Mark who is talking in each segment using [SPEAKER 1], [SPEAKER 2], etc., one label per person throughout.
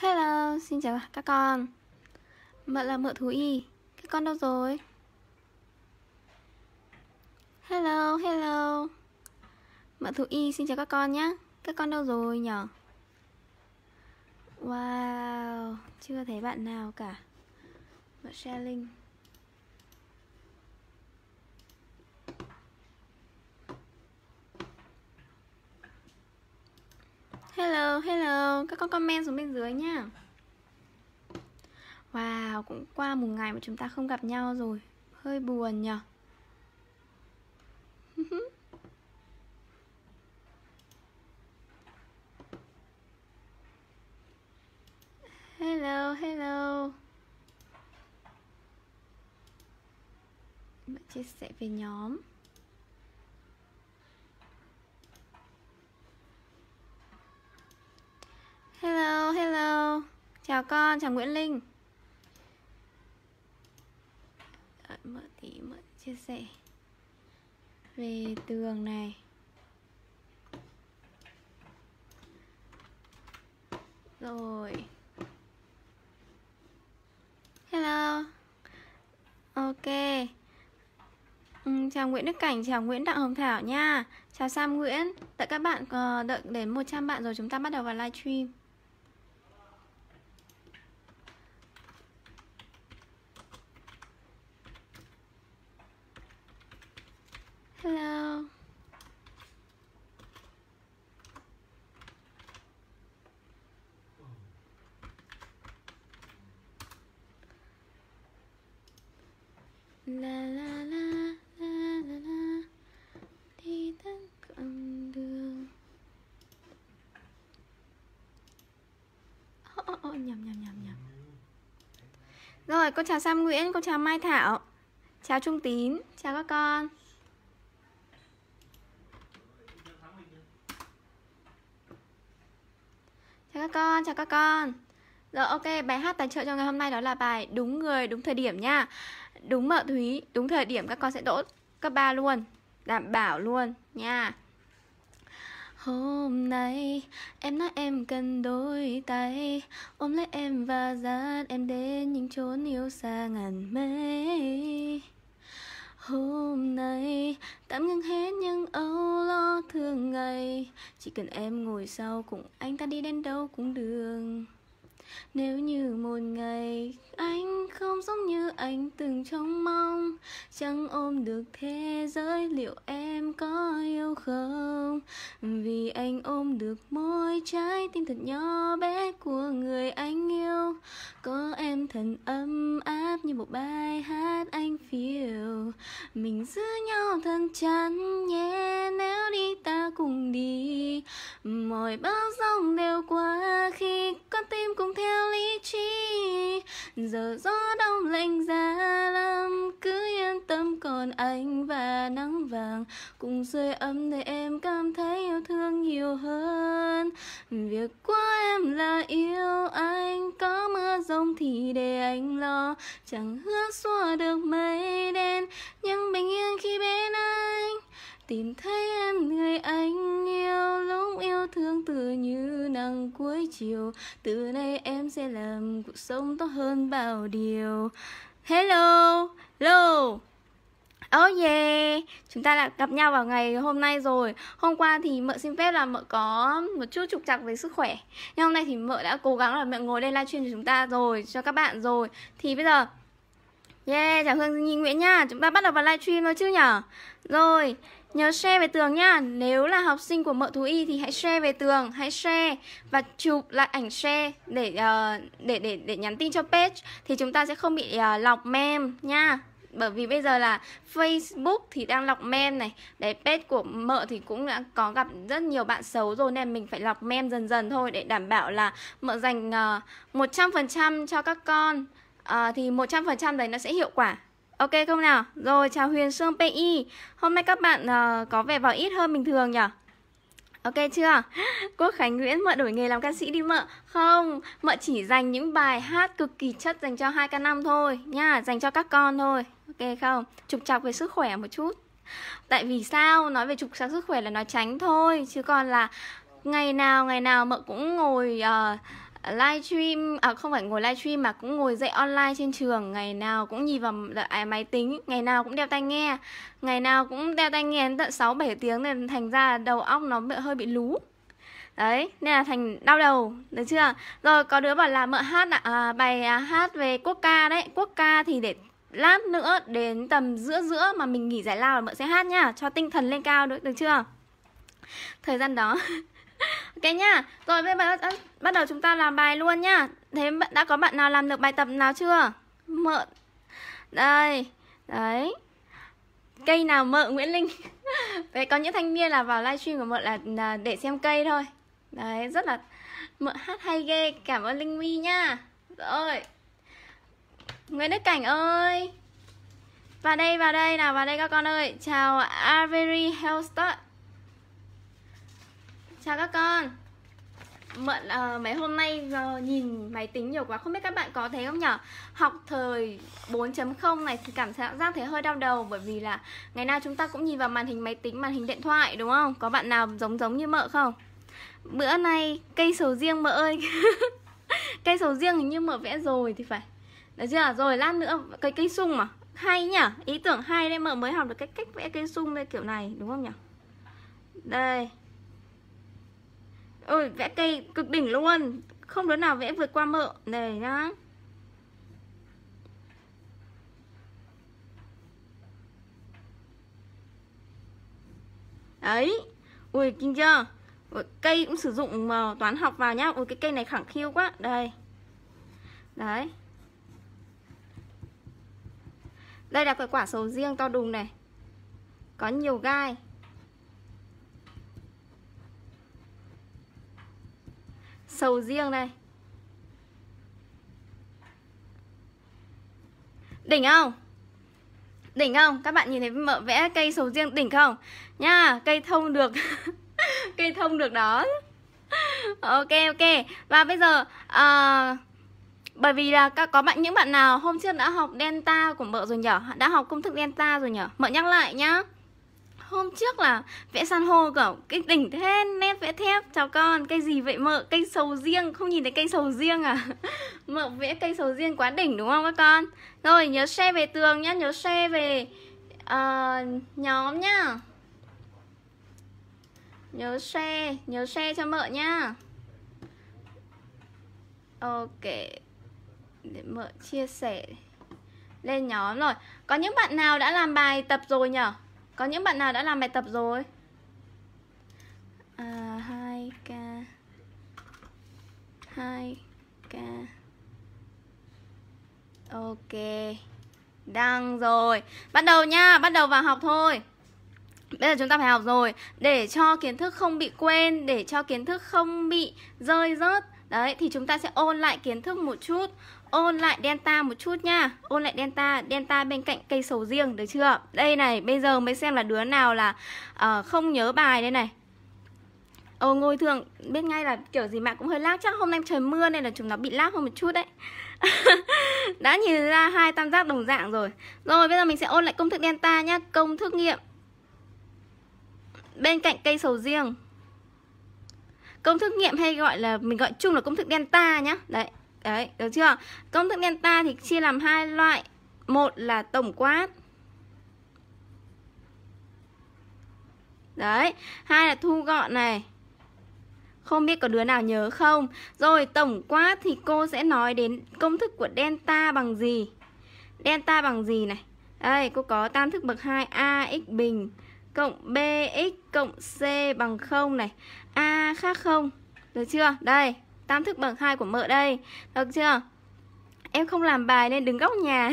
[SPEAKER 1] Hello, xin chào các con Mợ là mợ thú y Các con đâu rồi? Hello, hello Mợ thú y xin chào các con nhé Các con đâu rồi nhở? Wow, chưa thấy bạn nào cả Mợ share Hello, hello, các con comment xuống bên dưới nha Wow, cũng qua một ngày mà chúng ta không gặp nhau rồi Hơi buồn nhở Hello, hello Bạn chia sẻ về nhóm Hello, hello Chào con, chào Nguyễn Linh Đợi mở tí, mở chia sẻ Về tường này Rồi Hello Ok ừ, Chào Nguyễn Đức Cảnh, chào Nguyễn Đặng Hồng Thảo nha Chào Sam Nguyễn Đợi các bạn, ờ, đợi đến 100 bạn rồi chúng ta bắt đầu vào livestream hello la la la la la la đi tắt con đường oh oh oh nhầm nhầm nhầm nhầm rồi con chào sam nguyễn con chào mai thảo chào trung tín chào các con chào các con Rồi ok, bài hát tài trợ cho ngày hôm nay đó là bài Đúng người, đúng thời điểm nha Đúng mợ thúy, đúng thời điểm các con sẽ đỗ cấp 3 luôn Đảm bảo luôn nha Hôm nay em nói em cần đôi tay Ôm lấy em và dắt em đến những chốn yêu xa ngàn mây hôm nay tạm ngưng hết những âu lo thường ngày chỉ cần em ngồi sau cùng anh ta đi đến đâu cũng đường nếu như một ngày anh không giống như anh từng trông mong Chẳng ôm được thế giới liệu em có yêu không Vì anh ôm được môi trái tim thật nhỏ bé của người anh yêu Có em thần ấm áp như một bài hát anh phiêu Mình giữ nhau thân chắn nhé nếu đi ta cùng đi Mọi bao giông đều qua khi con tim cũng theo lý trí giờ gió đông lạnh giá lắm cứ yên tâm còn anh và nắng vàng cùng rơi ấm để em cảm thấy yêu thương nhiều hơn việc của em là yêu anh có mưa rông thì để anh lo chẳng hứa xua được mây đen nhưng bình yên khi bên anh tìm thấy em người anh yêu lúc yêu thương từ như nắng cuối chiều từ nay em sẽ làm cuộc sống tốt hơn bao điều hello hello Oh yeah, chúng ta đã gặp nhau vào ngày hôm nay rồi Hôm qua thì mợ xin phép là mợ có một chút trục trặc về sức khỏe Nhưng hôm nay thì mợ đã cố gắng là mẹ ngồi đây livestream cho chúng ta rồi, cho các bạn rồi Thì bây giờ, yeah, chào Hương Nhi Nguyễn nha Chúng ta bắt đầu vào livestream thôi chứ nhở Rồi, Nhớ share về tường nha Nếu là học sinh của mợ thú y thì hãy share về tường Hãy share và chụp lại ảnh share để uh, để, để để nhắn tin cho page Thì chúng ta sẽ không bị uh, lọc mem nha bởi vì bây giờ là Facebook thì đang lọc mem này Đấy page của mợ thì cũng đã có gặp rất nhiều bạn xấu rồi Nên mình phải lọc mem dần dần thôi Để đảm bảo là mợ dành uh, ờ, 100% cho các con uh, Thì 100% đấy nó sẽ hiệu quả Ok không nào? Rồi, chào Huyền Sương PI Hôm nay các bạn uh, có vẻ vào ít hơn bình thường nhỉ? Ok chưa? Quốc Khánh Nguyễn mợ đổi nghề làm ca sĩ đi mợ Không, mợ chỉ dành những bài hát cực kỳ chất dành cho 2K5 thôi nha Dành cho các con thôi Ok không? Trục trặc về sức khỏe một chút Tại vì sao? Nói về trục trặc sức khỏe là nói tránh thôi Chứ còn là ngày nào ngày nào mợ cũng ngồi... Uh, live stream à không phải ngồi live stream mà cũng ngồi dạy online trên trường ngày nào cũng nhìn vào à, máy tính ngày nào cũng đeo tai nghe ngày nào cũng đeo tai nghe đến tận sáu bảy tiếng nên thành ra đầu óc nó hơi bị lú đấy nên là thành đau đầu được chưa rồi có đứa bảo là mợ hát à, bài à, hát về quốc ca đấy quốc ca thì để lát nữa đến tầm giữa giữa mà mình nghỉ giải lao là mợ sẽ hát nhá cho tinh thần lên cao được được chưa thời gian đó ok nhá rồi bây giờ bắt đầu chúng ta làm bài luôn nhá thế đã có bạn nào làm được bài tập nào chưa mợ đây đấy cây nào mợ nguyễn linh đấy có những thanh niên là vào livestream của mợ là, là để xem cây thôi đấy rất là mợ hát hay ghê cảm ơn linh huy nhá rồi nguyễn đức cảnh ơi vào đây vào đây nào vào đây các con ơi chào avery hellstar chào các con mượn uh, ờ, mấy hôm nay uh, nhìn máy tính nhiều quá không biết các bạn có thấy không nhở học thời 4.0 này thì cảm giác thấy hơi đau đầu bởi vì là ngày nào chúng ta cũng nhìn vào màn hình máy tính màn hình điện thoại đúng không có bạn nào giống giống như mợ không bữa nay cây sầu riêng mợ ơi cây sầu riêng hình như mợ vẽ rồi thì phải được chưa rồi lát nữa cây cây sung mà hay nhở ý tưởng hay đấy mợ mới học được cái cách vẽ cây sung đây kiểu này đúng không nhở đây Ôi vẽ cây cực đỉnh luôn Không đứa nào vẽ vượt qua mợ Này nhá Đấy Ui kinh chưa Ui, Cây cũng sử dụng mà toán học vào nhá Ui cái cây này khẳng khiu quá Đây Đấy Đây là cái quả sầu riêng to đùng này Có nhiều gai sầu riêng đây Đỉnh không? Đỉnh không? Các bạn nhìn thấy mở vẽ cây sầu riêng đỉnh không? Nha, cây thông được Cây thông được đó Ok ok Và bây giờ à, Bởi vì là các có bạn những bạn nào hôm trước đã học delta của mợ rồi nhở Đã học công thức delta rồi nhở Mợ nhắc lại nhá hôm trước là vẽ san hô cả cái đỉnh thế nét vẽ thép chào con cây gì vậy mợ cây sầu riêng không nhìn thấy cây sầu riêng à mợ vẽ cây sầu riêng quá đỉnh đúng không các con rồi nhớ share về tường nhá nhớ share về uh, nhóm nhá nhớ share nhớ share cho mợ nhá ok để mợ chia sẻ lên nhóm rồi có những bạn nào đã làm bài tập rồi nhở có những bạn nào đã làm bài tập rồi? À, 2K 2K Ok Đăng rồi Bắt đầu nha, bắt đầu vào học thôi Bây giờ chúng ta phải học rồi Để cho kiến thức không bị quên Để cho kiến thức không bị rơi rớt Đấy, thì chúng ta sẽ ôn lại kiến thức một chút ôn lại delta một chút nha ôn lại delta delta bên cạnh cây sầu riêng được chưa đây này bây giờ mới xem là đứa nào là uh, không nhớ bài đây này Ồ ờ, ngồi thường biết ngay là kiểu gì mạng cũng hơi lag chắc hôm nay trời mưa nên là chúng nó bị lag hơn một chút đấy đã nhìn ra hai tam giác đồng dạng rồi rồi bây giờ mình sẽ ôn lại công thức delta nhá công thức nghiệm bên cạnh cây sầu riêng công thức nghiệm hay gọi là mình gọi chung là công thức delta nhá đấy Đấy, được chưa? Công thức delta thì chia làm hai loại. Một là tổng quát. Đấy, hai là thu gọn này. Không biết có đứa nào nhớ không? Rồi, tổng quát thì cô sẽ nói đến công thức của delta bằng gì? Delta bằng gì này? Đây, cô có tam thức bậc 2 ax bình cộng bx cộng c bằng 0 này. a khác 0. Được chưa? Đây, tam thức bằng 2 của mợ đây Được chưa Em không làm bài nên đứng góc nhà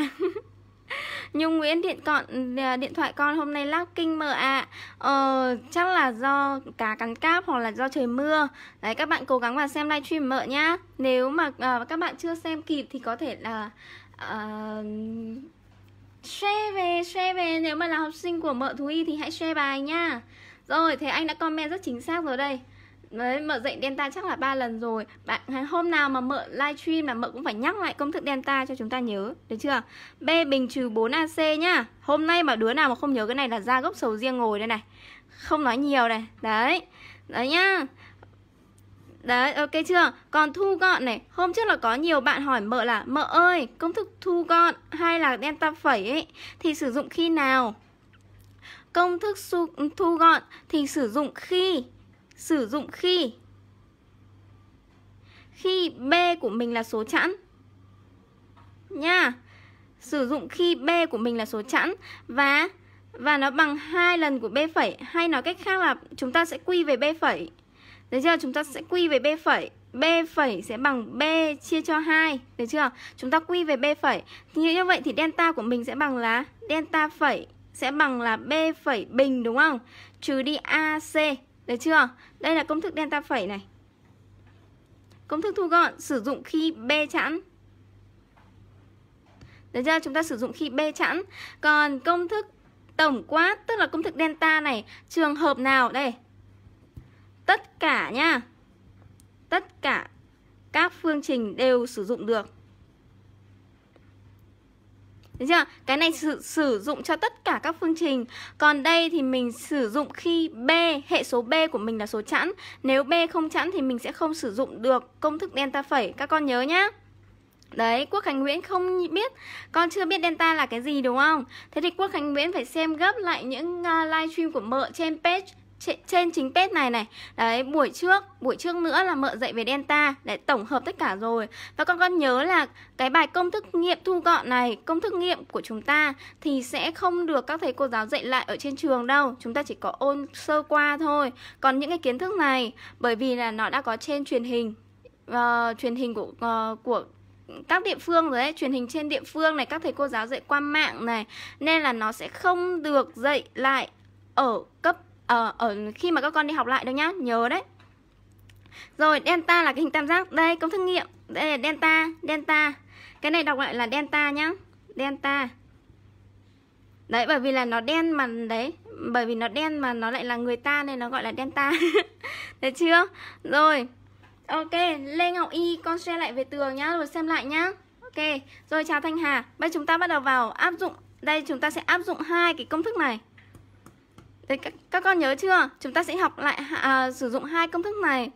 [SPEAKER 1] Nhung Nguyễn điện con à, điện thoại con hôm nay lag kinh mợ ạ. À. Ờ, chắc là do cá cắn cáp hoặc là do trời mưa. Đấy các bạn cố gắng vào xem livestream mợ nhá. Nếu mà à, các bạn chưa xem kịp thì có thể là à, share về share về nếu mà là học sinh của mợ thú y thì hãy share bài nha. Rồi thế anh đã comment rất chính xác rồi đây. Đấy, mợ dạy delta chắc là ba lần rồi bạn hôm nào mà mở livestream là mợ cũng phải nhắc lại công thức delta cho chúng ta nhớ được chưa b bình trừ 4 ac nhá hôm nay mà đứa nào mà không nhớ cái này là ra gốc sầu riêng ngồi đây này không nói nhiều này đấy đấy nhá Đấy, ok chưa? Còn thu gọn này, hôm trước là có nhiều bạn hỏi mợ là Mợ ơi, công thức thu gọn hay là delta phẩy ấy thì sử dụng khi nào? Công thức thu gọn thì sử dụng khi sử dụng khi khi B của mình là số chẵn nha sử dụng khi B của mình là số chẵn và và nó bằng hai lần của B phẩy hay nói cách khác là chúng ta sẽ quy về B phẩy được chưa chúng ta sẽ quy về B phẩy B phẩy sẽ bằng B chia cho 2 Được chưa? Chúng ta quy về B phẩy Như vậy thì delta của mình sẽ bằng là Delta phẩy sẽ bằng là B phẩy bình đúng không? Trừ đi AC được chưa? Đây là công thức delta phẩy này. Công thức thu gọn sử dụng khi B chẵn. Được chưa? Chúng ta sử dụng khi B chẵn. Còn công thức tổng quát, tức là công thức delta này, trường hợp nào? Đây. Tất cả nha. Tất cả các phương trình đều sử dụng được. Được chưa? Cái này sử, sử dụng cho tất cả các phương trình Còn đây thì mình sử dụng khi B, hệ số B của mình là số chẵn Nếu B không chẵn thì mình sẽ không sử dụng được công thức delta phẩy Các con nhớ nhá Đấy, Quốc Khánh Nguyễn không biết Con chưa biết delta là cái gì đúng không? Thế thì Quốc Khánh Nguyễn phải xem gấp lại những uh, livestream của mợ trên page trên chính page này này đấy buổi trước buổi trước nữa là mợ dạy về delta để tổng hợp tất cả rồi và con con nhớ là cái bài công thức nghiệm thu gọn này công thức nghiệm của chúng ta thì sẽ không được các thầy cô giáo dạy lại ở trên trường đâu chúng ta chỉ có ôn sơ qua thôi còn những cái kiến thức này bởi vì là nó đã có trên truyền hình uh, truyền hình của uh, của các địa phương rồi đấy truyền hình trên địa phương này các thầy cô giáo dạy qua mạng này nên là nó sẽ không được dạy lại ở cấp ở, ờ, ở khi mà các con đi học lại đâu nhá nhớ đấy rồi delta là cái hình tam giác đây công thức nghiệm đây là delta delta cái này đọc lại là delta nhá delta đấy bởi vì là nó đen mà đấy bởi vì nó đen mà nó lại là người ta nên nó gọi là delta được chưa rồi ok lê ngọc y con share lại về tường nhá rồi xem lại nhá ok rồi chào thanh hà bây chúng ta bắt đầu vào áp dụng đây chúng ta sẽ áp dụng hai cái công thức này Thế các, các con nhớ chưa? Chúng ta sẽ học lại à, sử dụng hai công thức này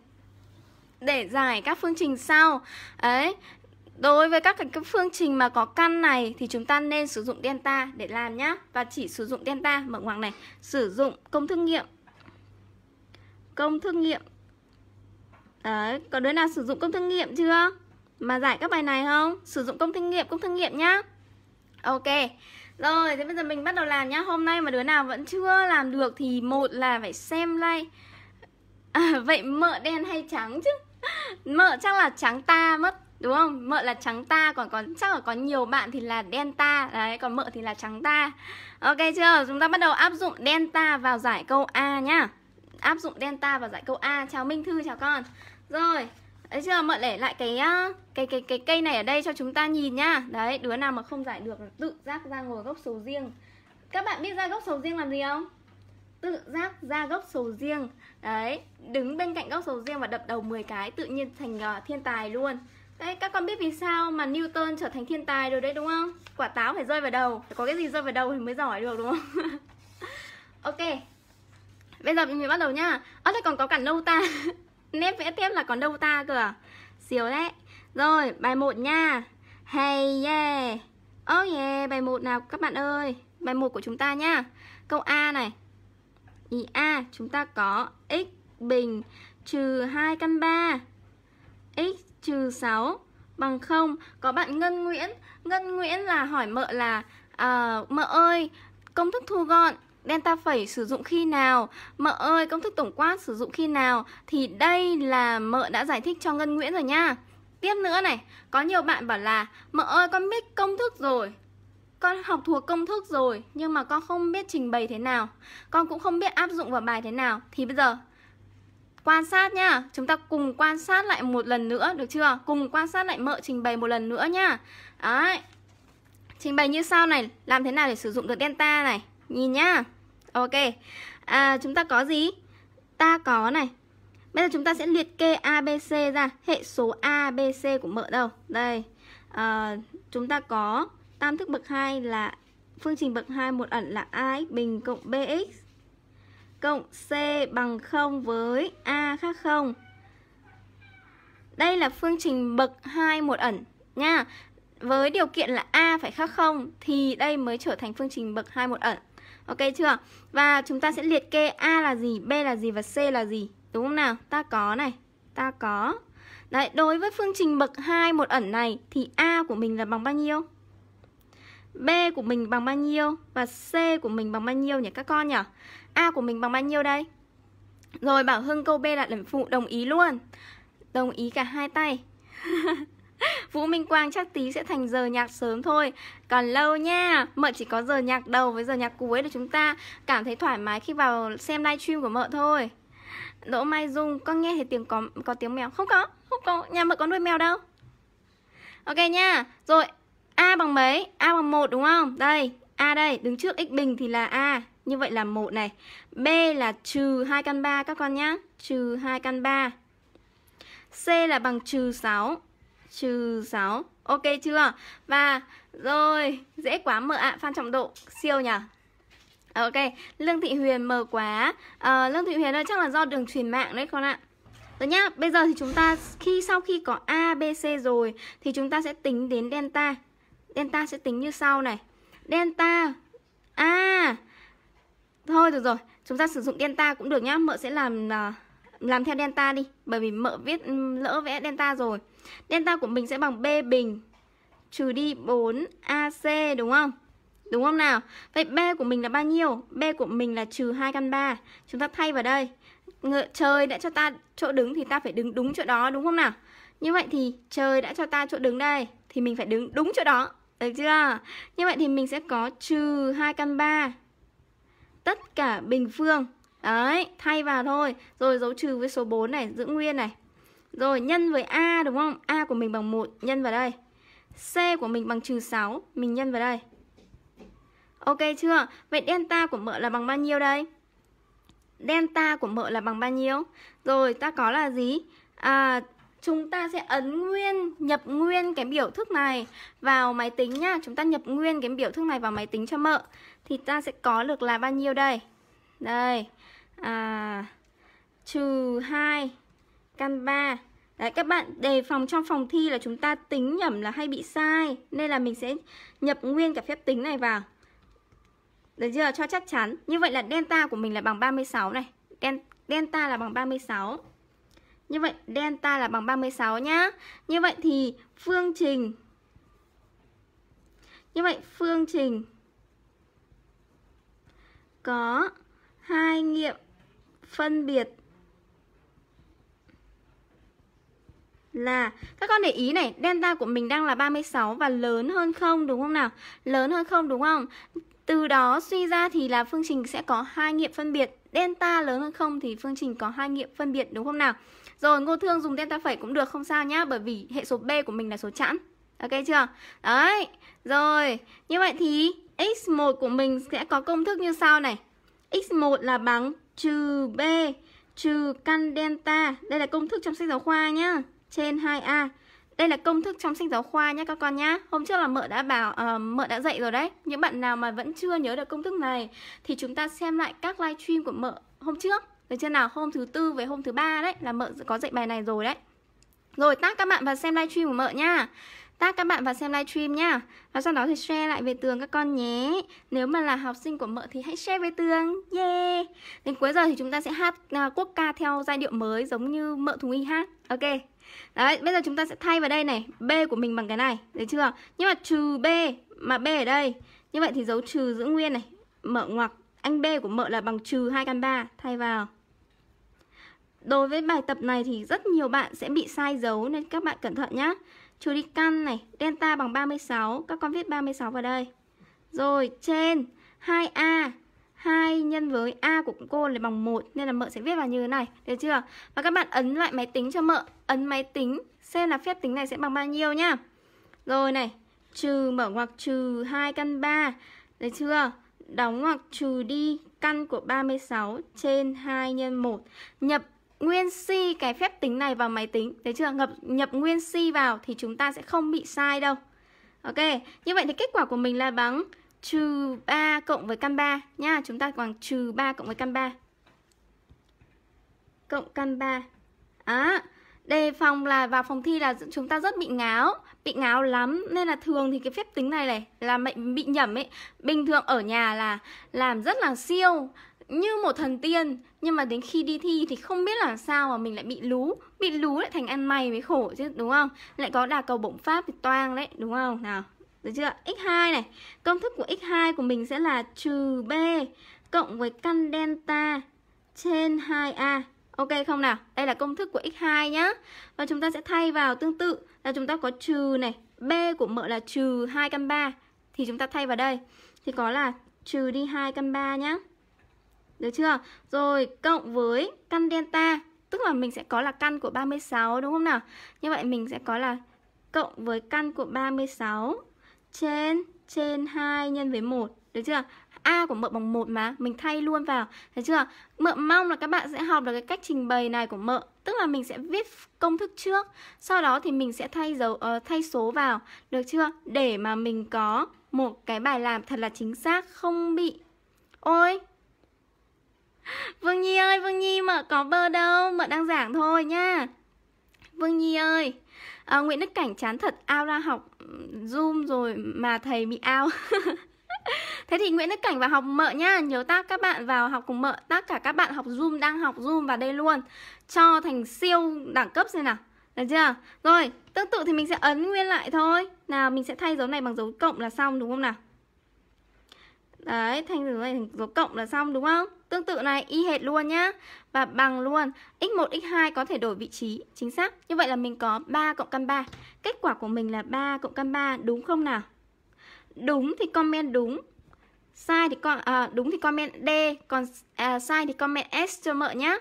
[SPEAKER 1] để giải các phương trình sau. Ấy, đối với các cái phương trình mà có căn này thì chúng ta nên sử dụng delta để làm nhá và chỉ sử dụng delta mở ngoặc này, sử dụng công thức nghiệm. Công thức nghiệm. Đấy, có đứa nào sử dụng công thức nghiệm chưa? Mà giải các bài này không? Sử dụng công thức nghiệm, công thức nghiệm nhá. Ok. Rồi, thế bây giờ mình bắt đầu làm nhá Hôm nay mà đứa nào vẫn chưa làm được Thì một là phải xem like à, Vậy mợ đen hay trắng chứ Mợ chắc là trắng ta mất Đúng không? Mợ là trắng ta Còn còn chắc là có nhiều bạn thì là đen ta Đấy, còn mợ thì là trắng ta Ok chưa? Chúng ta bắt đầu áp dụng đen ta vào giải câu A nhá Áp dụng đen ta vào giải câu A Chào Minh Thư, chào con Rồi, Đấy chưa mợ để lại cái cái cái cái cây này ở đây cho chúng ta nhìn nhá. Đấy, đứa nào mà không giải được tự giác ra ngồi gốc sầu riêng. Các bạn biết ra gốc sầu riêng làm gì không? Tự giác ra gốc sầu riêng. Đấy, đứng bên cạnh gốc sầu riêng và đập đầu 10 cái tự nhiên thành uh, thiên tài luôn. Đấy, các con biết vì sao mà Newton trở thành thiên tài rồi đấy đúng không? Quả táo phải rơi vào đầu, phải có cái gì rơi vào đầu thì mới giỏi được đúng không? ok. Bây giờ mình bắt đầu nhá. ở đây còn có cả nâu ta. nét vẽ tiếp là còn đâu ta cơ à Xíu đấy Rồi bài 1 nha Hey yeah Oh yeah bài 1 nào các bạn ơi Bài 1 của chúng ta nha Câu A này Ý A chúng ta có x bình trừ 2 căn 3 x trừ 6 bằng 0 Có bạn Ngân Nguyễn Ngân Nguyễn là hỏi mợ là uh, Mợ ơi công thức thu gọn delta phẩy sử dụng khi nào, mợ ơi công thức tổng quát sử dụng khi nào thì đây là mợ đã giải thích cho Ngân Nguyễn rồi nha. Tiếp nữa này, có nhiều bạn bảo là mợ ơi con biết công thức rồi, con học thuộc công thức rồi nhưng mà con không biết trình bày thế nào, con cũng không biết áp dụng vào bài thế nào thì bây giờ quan sát nha Chúng ta cùng quan sát lại một lần nữa Được chưa? Cùng quan sát lại mợ trình bày một lần nữa nha Đấy Trình bày như sau này Làm thế nào để sử dụng được delta này Nhìn nhá Ok à, Chúng ta có gì? Ta có này Bây giờ chúng ta sẽ liệt kê ABC ra Hệ số ABC của mợ đâu Đây à, Chúng ta có tam thức bậc 2 là Phương trình bậc 2 một ẩn là AX bình cộng BX Cộng C bằng 0 với A khác 0 Đây là phương trình bậc 2 một ẩn nha Với điều kiện là A phải khác 0 Thì đây mới trở thành phương trình bậc 2 một ẩn Ok chưa? Và chúng ta sẽ liệt kê A là gì, B là gì và C là gì. Đúng không nào? Ta có này, ta có. Đấy, đối với phương trình bậc 2 một ẩn này thì A của mình là bằng bao nhiêu? B của mình bằng bao nhiêu và C của mình bằng bao nhiêu nhỉ các con nhỉ? A của mình bằng bao nhiêu đây? Rồi Bảo Hưng câu B là điểm phụ đồng ý luôn. Đồng ý cả hai tay. Vũ Minh Quang chắc tí sẽ thành giờ nhạc sớm thôi Còn lâu nha Mợ chỉ có giờ nhạc đầu với giờ nhạc cuối để chúng ta cảm thấy thoải mái khi vào xem livestream của mợ thôi Đỗ Mai Dung Con nghe thấy tiếng có có tiếng mèo Không có, không có, nhà mợ có nuôi mèo đâu Ok nha Rồi, A bằng mấy? A bằng 1 đúng không? Đây, A đây, đứng trước x bình thì là A Như vậy là một này B là trừ 2 căn 3 các con nhá Trừ 2 căn 3 C là bằng trừ 6 trừ 6 Ok chưa? Và rồi dễ quá mờ ạ à. Phan Trọng Độ siêu nhỉ Ok, Lương Thị Huyền mờ quá à, Lương Thị Huyền ơi chắc là do đường truyền mạng đấy con ạ Rồi nhá, bây giờ thì chúng ta khi Sau khi có A, B, C rồi Thì chúng ta sẽ tính đến Delta Delta sẽ tính như sau này Delta A à. Thôi được rồi, chúng ta sử dụng Delta cũng được nhá Mợ sẽ làm ờ, làm theo Delta đi Bởi vì mợ viết lỡ vẽ Delta rồi Delta của mình sẽ bằng B bình trừ đi 4AC đúng không? Đúng không nào? Vậy B của mình là bao nhiêu? B của mình là trừ 2 căn 3 Chúng ta thay vào đây Ngựa trời đã cho ta chỗ đứng thì ta phải đứng đúng chỗ đó đúng không nào? Như vậy thì trời đã cho ta chỗ đứng đây Thì mình phải đứng đúng chỗ đó Được chưa? Như vậy thì mình sẽ có trừ 2 căn 3 Tất cả bình phương Đấy, thay vào thôi Rồi dấu trừ với số 4 này, giữ nguyên này rồi nhân với A đúng không? A của mình bằng 1 nhân vào đây C của mình bằng trừ 6 Mình nhân vào đây Ok chưa? Vậy delta của mợ là bằng bao nhiêu đây? Delta của mợ là bằng bao nhiêu? Rồi ta có là gì? À, chúng ta sẽ ấn nguyên, nhập nguyên cái biểu thức này vào máy tính nhá. Chúng ta nhập nguyên cái biểu thức này vào máy tính cho mợ. Thì ta sẽ có được là bao nhiêu đây? Đây. À, trừ 2 Căn 3 Đấy, các bạn đề phòng trong phòng thi là chúng ta tính nhầm là hay bị sai Nên là mình sẽ nhập nguyên cả phép tính này vào Được chưa? Cho chắc chắn Như vậy là delta của mình là bằng 36 này Delta là bằng 36 Như vậy delta là bằng 36 nhá Như vậy thì phương trình Như vậy phương trình Có hai nghiệm phân biệt là các con để ý này, delta của mình đang là 36 và lớn hơn không đúng không nào? Lớn hơn không đúng không? Từ đó suy ra thì là phương trình sẽ có hai nghiệm phân biệt. Delta lớn hơn không thì phương trình có hai nghiệm phân biệt đúng không nào? Rồi Ngô Thương dùng delta phẩy cũng được không sao nhá, bởi vì hệ số B của mình là số chẵn. Ok chưa? Đấy. Rồi, như vậy thì x1 của mình sẽ có công thức như sau này. x1 là bằng trừ b trừ căn delta. Đây là công thức trong sách giáo khoa nhá trên 2a. Đây là công thức trong sách giáo khoa nhé các con nhá. Hôm trước là mợ đã bảo uh, mợ đã dạy rồi đấy. Những bạn nào mà vẫn chưa nhớ được công thức này thì chúng ta xem lại các live stream của mợ hôm trước. Được chưa nào? Hôm thứ tư với hôm thứ ba đấy là mợ có dạy bài này rồi đấy. Rồi tác các bạn vào xem live stream của mợ nhá Tác các bạn vào xem live stream nha. Và sau đó thì share lại về tường các con nhé. Nếu mà là học sinh của mợ thì hãy share về tường. Yeah. Đến cuối giờ thì chúng ta sẽ hát uh, quốc ca theo giai điệu mới giống như mợ Thú Y hát. Ok. Đấy, bây giờ chúng ta sẽ thay vào đây này B của mình bằng cái này, được chưa? Nhưng mà trừ B, mà B ở đây Như vậy thì dấu trừ giữ nguyên này Mở ngoặc, anh B của mợ là bằng trừ 2 căn 3 Thay vào Đối với bài tập này thì rất nhiều bạn sẽ bị sai dấu Nên các bạn cẩn thận nhé Trừ đi căn này, delta bằng 36 Các con viết 36 vào đây Rồi, trên 2A 2 nhân với A của cô là bằng 1 Nên là mợ sẽ viết vào như thế này Được chưa? Và các bạn ấn lại máy tính cho mợ Ấn máy tính xem là phép tính này sẽ bằng bao nhiêu nhá Rồi này Trừ mở ngoặc trừ 2 căn 3 Được chưa? Đóng ngoặc trừ đi căn của 36 trên 2 nhân 1 Nhập nguyên si cái phép tính này vào máy tính Đấy chưa? Ngập, nhập nguyên si vào thì chúng ta sẽ không bị sai đâu Ok, như vậy thì kết quả của mình là bằng trừ 3 cộng với căn 3 nhá. Chúng ta bằng trừ 3 cộng với căn 3. Cộng căn 3. Đó. Đề phòng là vào phòng thi là chúng ta rất bị ngáo Bị ngáo lắm Nên là thường thì cái phép tính này này Là mệnh bị nhầm ấy Bình thường ở nhà là làm rất là siêu Như một thần tiên Nhưng mà đến khi đi thi thì không biết là sao Mà mình lại bị lú Bị lú lại thành ăn mày với khổ chứ đúng không Lại có đà cầu bổng pháp thì toang đấy đúng không nào được chưa? X2 này, công thức của X2 của mình sẽ là trừ B cộng với căn delta trên 2A. Ok không nào? Đây là công thức của x2 nhá. Và chúng ta sẽ thay vào tương tự là chúng ta có trừ này, b của mợ là trừ 2 căn 3 thì chúng ta thay vào đây thì có là trừ đi 2 căn 3 nhá. Được chưa? Rồi cộng với căn delta, tức là mình sẽ có là căn của 36 đúng không nào? Như vậy mình sẽ có là cộng với căn của 36 trên trên 2 nhân với 1 được chưa? A của mợ bằng 1 mà Mình thay luôn vào Thấy chưa? Mợ mong là các bạn sẽ học được cái cách trình bày này của mợ Tức là mình sẽ viết công thức trước Sau đó thì mình sẽ thay dấu uh, thay số vào Được chưa? Để mà mình có một cái bài làm thật là chính xác Không bị Ôi Vương Nhi ơi, Vương Nhi mợ có bơ đâu Mợ đang giảng thôi nha Vương Nhi ơi à, Nguyễn Đức Cảnh chán thật ao ra học ừ, Zoom rồi mà thầy bị ao Thế thì Nguyễn Đức Cảnh vào học mợ nha Nhớ tác các bạn vào học cùng mợ Tác cả các bạn học Zoom đang học Zoom vào đây luôn Cho thành siêu đẳng cấp xem nào Được chưa? Rồi, tương tự thì mình sẽ ấn nguyên lại thôi Nào, mình sẽ thay dấu này bằng dấu cộng là xong đúng không nào? Đấy, thay dấu này thành dấu cộng là xong đúng không? Tương tự này y hệt luôn nhá Và bằng luôn x1, x2 có thể đổi vị trí Chính xác Như vậy là mình có 3 cộng căn 3 Kết quả của mình là 3 cộng căn 3 đúng không nào Đúng thì comment đúng Sai thì con à, đúng thì comment D Còn à, sai thì comment S cho mợ nhá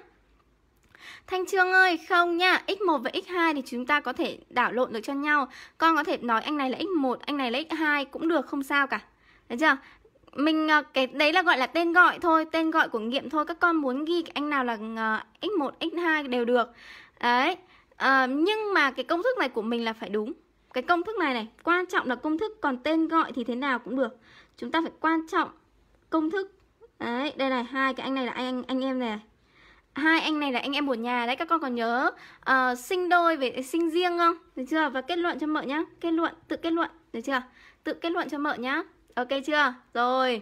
[SPEAKER 1] Thanh Trương ơi, không nha, x1 và x2 thì chúng ta có thể đảo lộn được cho nhau. Con có thể nói anh này là x1, anh này là x2 cũng được không sao cả. Đấy chưa? mình ờ, cái đấy là gọi là tên gọi thôi tên gọi của nghiệm thôi các con muốn ghi anh nào là x1 ờ, x2 đều được đấy à, nhưng mà cái công thức này của mình là phải đúng cái công thức này này quan trọng là công thức còn tên gọi thì thế nào cũng được chúng ta phải quan trọng công thức đấy đây này hai cái anh này là anh anh em này hai anh này là anh em một nhà đấy các con còn nhớ uh, sinh đôi về sinh riêng không được chưa và kết luận cho mợ nhá kết luận tự kết luận được chưa tự kết luận cho mợ nhá Ok chưa? Rồi.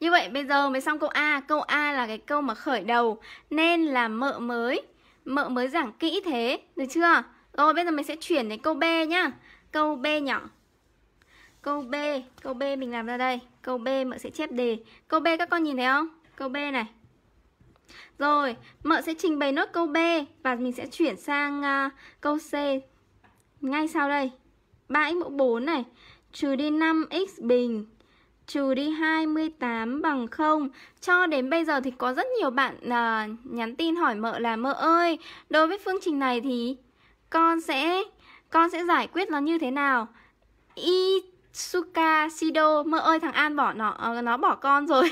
[SPEAKER 1] Như vậy bây giờ mới xong câu A Câu A là cái câu mà khởi đầu Nên là mợ mới Mợ mới giảng kỹ thế Được chưa? Rồi bây giờ mình sẽ chuyển đến câu B nhá Câu B nhỏ Câu B Câu B mình làm ra đây Câu B mợ sẽ chép đề Câu B các con nhìn thấy không? Câu B này Rồi mợ sẽ trình bày nốt câu B Và mình sẽ chuyển sang uh, câu C Ngay sau đây 3x mũ 4 này trừ đi 5x bình trừ đi 28 bằng 0 Cho đến bây giờ thì có rất nhiều bạn à, nhắn tin hỏi mợ là mợ ơi Đối với phương trình này thì con sẽ con sẽ giải quyết nó như thế nào Isuka Shido Mợ ơi thằng An bỏ nó ờ, nó bỏ con rồi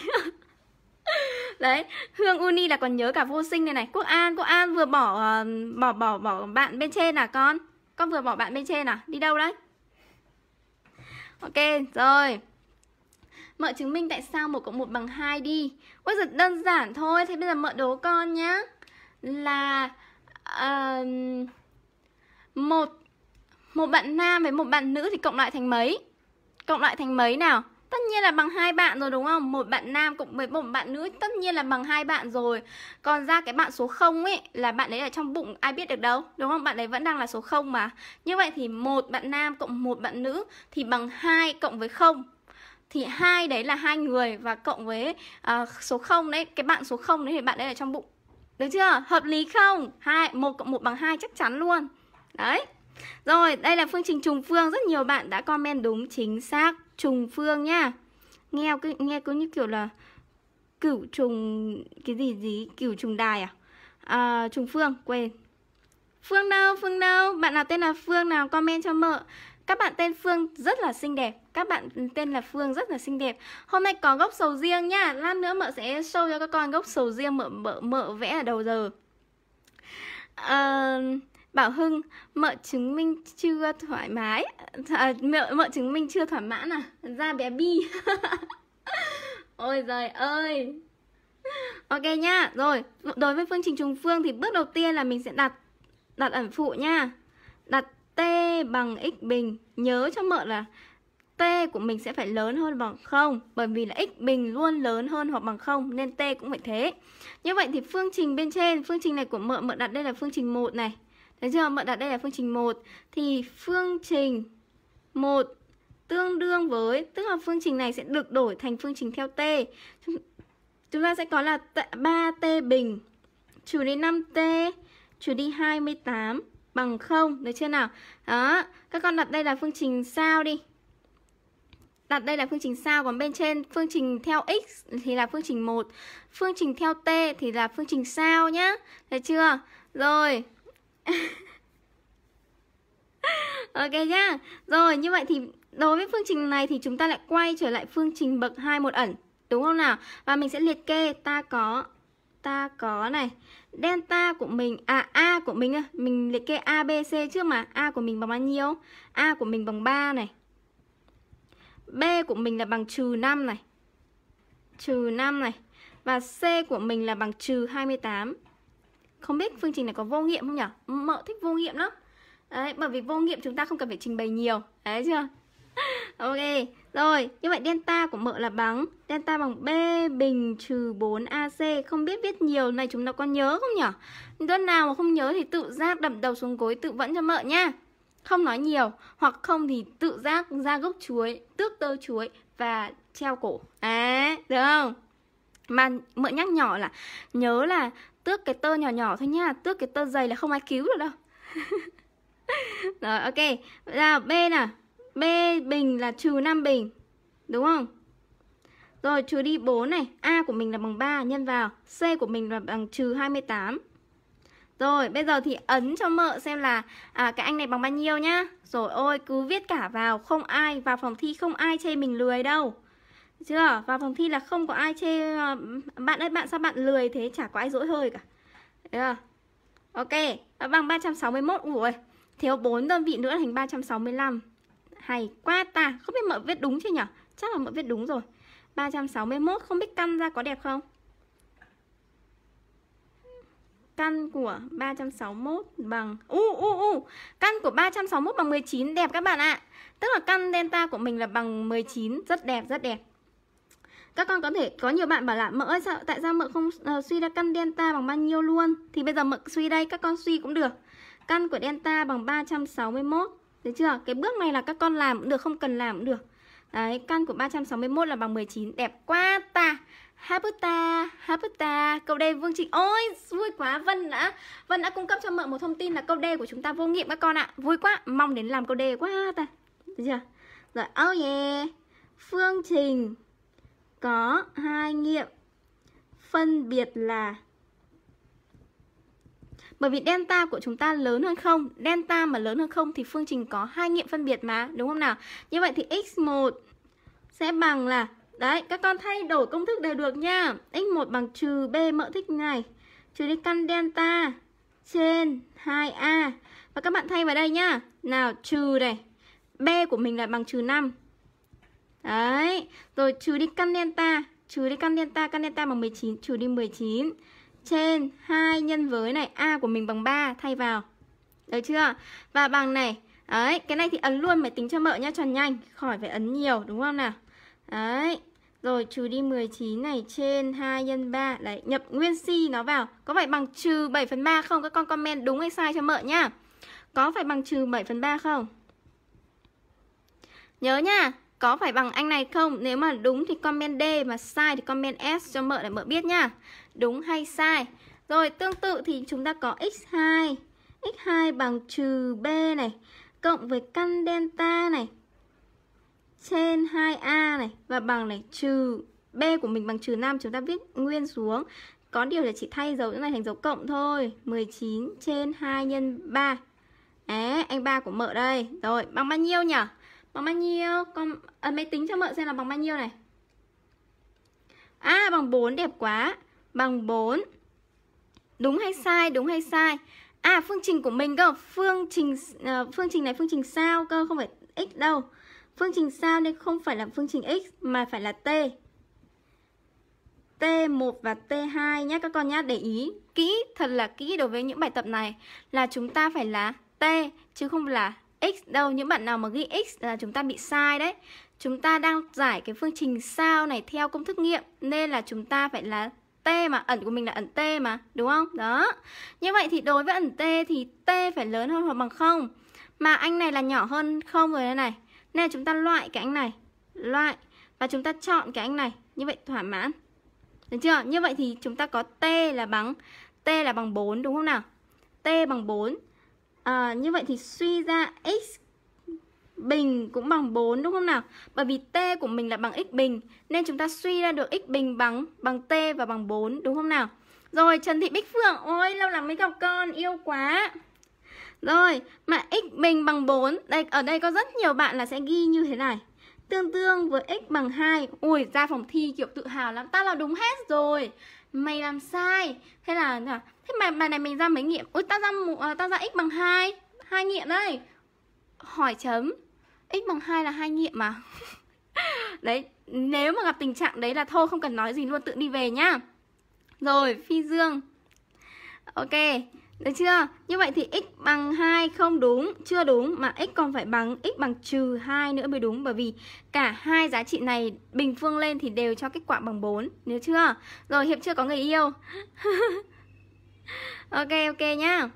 [SPEAKER 1] Đấy, Hương Uni là còn nhớ cả vô sinh này này Quốc An, Quốc An vừa bỏ ờ, bỏ bỏ bỏ bạn bên trên à con Con vừa bỏ bạn bên trên à, đi đâu đấy Ok, rồi Mợ chứng minh tại sao 1 cộng 1 bằng 2 đi Ôi giật đơn giản thôi Thế bây giờ mợ đố con nhá Là uh, một, một bạn nam với một bạn nữ thì cộng lại thành mấy Cộng lại thành mấy nào tất nhiên là bằng hai bạn rồi đúng không một bạn nam cộng với một bạn nữ tất nhiên là bằng hai bạn rồi còn ra cái bạn số 0 ấy là bạn ấy ở trong bụng ai biết được đâu đúng không bạn ấy vẫn đang là số 0 mà như vậy thì một bạn nam cộng một bạn nữ thì bằng hai cộng với không thì hai đấy là hai người và cộng với uh, số 0 đấy cái bạn số 0 đấy thì bạn ấy ở trong bụng được chưa hợp lý không hai một cộng một bằng hai chắc chắn luôn đấy rồi đây là phương trình trùng phương rất nhiều bạn đã comment đúng chính xác trùng phương nhá nghe cứ nghe cứ như kiểu là cửu trùng cái gì gì cửu trùng đài à, à trùng phương quên phương đâu phương đâu bạn nào tên là phương nào comment cho mợ các bạn tên Phương rất là xinh đẹp Các bạn tên là Phương rất là xinh đẹp Hôm nay có gốc sầu riêng nhá Lát nữa mợ sẽ show cho các con gốc sầu riêng mợ, mợ, mợ vẽ ở đầu giờ uh, Bảo Hưng, mợ chứng minh chưa thoải mái à, mợ, mợ chứng minh chưa thỏa mãn à Da bé bi Ôi giời ơi Ok nhá, rồi Đối với phương trình trùng phương thì bước đầu tiên là mình sẽ đặt Đặt ẩn phụ nha Đặt t bằng x bình Nhớ cho mợ là t của mình sẽ phải lớn hơn bằng 0 Bởi vì là x bình luôn lớn hơn hoặc bằng 0 Nên t cũng phải thế Như vậy thì phương trình bên trên Phương trình này của mợ, mợ đặt đây là phương trình 1 này Thấy chưa? Bạn đặt đây là phương trình 1 Thì phương trình 1 tương đương với Tức là phương trình này sẽ được đổi thành phương trình theo t Chúng ta sẽ có là 3t bình Trừ đi 5t Trừ đi 28 bằng 0 Được chưa nào? Đó Các con đặt đây là phương trình sao đi đặt đây là phương trình sao còn bên trên phương trình theo x thì là phương trình 1 phương trình theo t thì là phương trình sao nhá được chưa rồi ok nhá rồi như vậy thì đối với phương trình này thì chúng ta lại quay trở lại phương trình bậc hai một ẩn đúng không nào và mình sẽ liệt kê ta có ta có này delta của mình à a của mình mình liệt kê a b c trước mà a của mình bằng bao nhiêu a của mình bằng 3 này b của mình là bằng trừ năm này trừ năm này và c của mình là bằng trừ hai mươi tám. Không biết phương trình này có vô nghiệm không nhỉ? Mợ thích vô nghiệm lắm. Đấy, bởi vì vô nghiệm chúng ta không cần phải trình bày nhiều. Đấy chưa? ok, rồi, như vậy delta của mợ là bằng delta bằng B bình trừ 4AC. Không biết viết nhiều này chúng ta có nhớ không nhỉ? Tuần nào mà không nhớ thì tự giác đập đầu xuống gối tự vẫn cho mợ nha. Không nói nhiều, hoặc không thì tự giác ra gốc chuối, tước tơ chuối và treo cổ. Đấy, được không? mà mợ nhắc nhỏ là nhớ là tước cái tơ nhỏ nhỏ thôi nha tước cái tơ dày là không ai cứu được đâu rồi ok là b nè b bình là trừ 5 bình đúng không rồi trừ đi 4 này a của mình là bằng 3 nhân vào c của mình là bằng trừ 28 rồi, bây giờ thì ấn cho mợ xem là à, cái anh này bằng bao nhiêu nhá. Rồi ôi, cứ viết cả vào, không ai, vào phòng thi không ai chê mình lười đâu chưa vào phòng thi là không có ai chê ờ, bạn ơi bạn sao bạn lười thế chả có ai dỗi hơi cả Đấy chưa? ok đã bằng 361 ui thiếu 4 đơn vị nữa là thành 365 hay quá ta không biết mọi viết đúng chưa nhỉ chắc là mọi viết đúng rồi 361 không biết căn ra có đẹp không căn của 361 bằng u uh, u uh, u uh. căn của 361 bằng 19 đẹp các bạn ạ. À. Tức là căn delta của mình là bằng 19 rất đẹp rất đẹp. Các con có thể có nhiều bạn bảo là mợ ơi sao tại sao mợ không uh, suy ra căn delta bằng bao nhiêu luôn? Thì bây giờ mợ suy đây các con suy cũng được. Căn của delta bằng 361. Được chưa? Cái bước này là các con làm cũng được không cần làm cũng được. Đấy, căn của 361 là bằng 19 Đẹp quá ta Haputa, Haputa Câu đề Vương Trịnh Ôi, vui quá Vân đã Vân đã cung cấp cho mợ một thông tin là câu đề của chúng ta vô nghiệm các con ạ Vui quá, mong đến làm câu đề quá ta Được chưa? Rồi, oh yeah Phương Trình có hai nghiệm phân biệt là bởi vì delta của chúng ta lớn hơn không delta mà lớn hơn không thì phương trình có hai nghiệm phân biệt mà đúng không nào như vậy thì x1 sẽ bằng là đấy các con thay đổi công thức đều được nha x1 bằng trừ b mỡ thích này trừ đi căn delta trên 2a và các bạn thay vào đây nhá nào trừ này b của mình là bằng trừ 5 Đấy, rồi trừ đi căn delta, trừ đi căn delta, căn delta bằng 19, trừ đi 19. Trên 2 nhân với này, A của mình bằng 3 thay vào. Được chưa? Và bằng này, đấy, cái này thì ấn luôn máy tính cho mợ nhá, tròn nhanh, khỏi phải ấn nhiều đúng không nào? Đấy, rồi trừ đi 19 này trên 2 nhân 3 Đấy, nhập nguyên si nó vào Có phải bằng trừ 7 phần 3 không? Các con comment đúng hay sai cho mợ nhá Có phải bằng trừ 7 phần 3 không? Nhớ nha có phải bằng anh này không? Nếu mà đúng thì comment D mà sai thì comment S cho mợ để mợ biết nha. Đúng hay sai. Rồi tương tự thì chúng ta có x2. x2 bằng trừ b này cộng với căn delta này trên 2a này và bằng này trừ b của mình bằng trừ 5 chúng ta viết nguyên xuống. Có điều là chỉ thay dấu chỗ này thành dấu cộng thôi. 19 trên 2 nhân 3. é anh ba của mợ đây. Rồi, bằng bao nhiêu nhỉ? bằng bao nhiêu con à, máy tính cho mợ xem là bằng bao nhiêu này à bằng 4 đẹp quá bằng 4 đúng hay sai đúng hay sai à phương trình của mình cơ phương trình à, phương trình này phương trình sao cơ không phải x đâu phương trình sao nên không phải là phương trình x mà phải là t T1 và T2 nhé các con nhá Để ý kỹ, thật là kỹ đối với những bài tập này Là chúng ta phải là T chứ không là x đâu những bạn nào mà ghi x là chúng ta bị sai đấy chúng ta đang giải cái phương trình sao này theo công thức nghiệm nên là chúng ta phải là t mà ẩn của mình là ẩn t mà đúng không đó như vậy thì đối với ẩn t thì t phải lớn hơn hoặc bằng không mà anh này là nhỏ hơn không rồi đây này nên là chúng ta loại cái anh này loại và chúng ta chọn cái anh này như vậy thỏa mãn được chưa như vậy thì chúng ta có t là bằng t là bằng 4 đúng không nào t bằng 4 à, Như vậy thì suy ra x bình cũng bằng 4 đúng không nào? Bởi vì t của mình là bằng x bình nên chúng ta suy ra được x bình bằng bằng t và bằng 4 đúng không nào? Rồi Trần Thị Bích Phượng, ôi lâu lắm mới gặp con, yêu quá. Rồi, mà x bình bằng 4, đây ở đây có rất nhiều bạn là sẽ ghi như thế này. Tương tương với x bằng 2. Ui, ra phòng thi kiểu tự hào lắm, ta là đúng hết rồi mày làm sai thế là thế mà bài này mình ra mấy nghiệm ôi tao ra ờ, tao ra x bằng hai hai nghiệm đây hỏi chấm x bằng hai là hai nghiệm mà đấy nếu mà gặp tình trạng đấy là thôi không cần nói gì luôn tự đi về nhá rồi phi dương ok được chưa? Như vậy thì x bằng 2 không đúng, chưa đúng mà x còn phải bằng x bằng trừ 2 nữa mới đúng bởi vì cả hai giá trị này bình phương lên thì đều cho kết quả bằng 4, nhớ chưa? Rồi hiệp chưa có người yêu. ok ok nhá.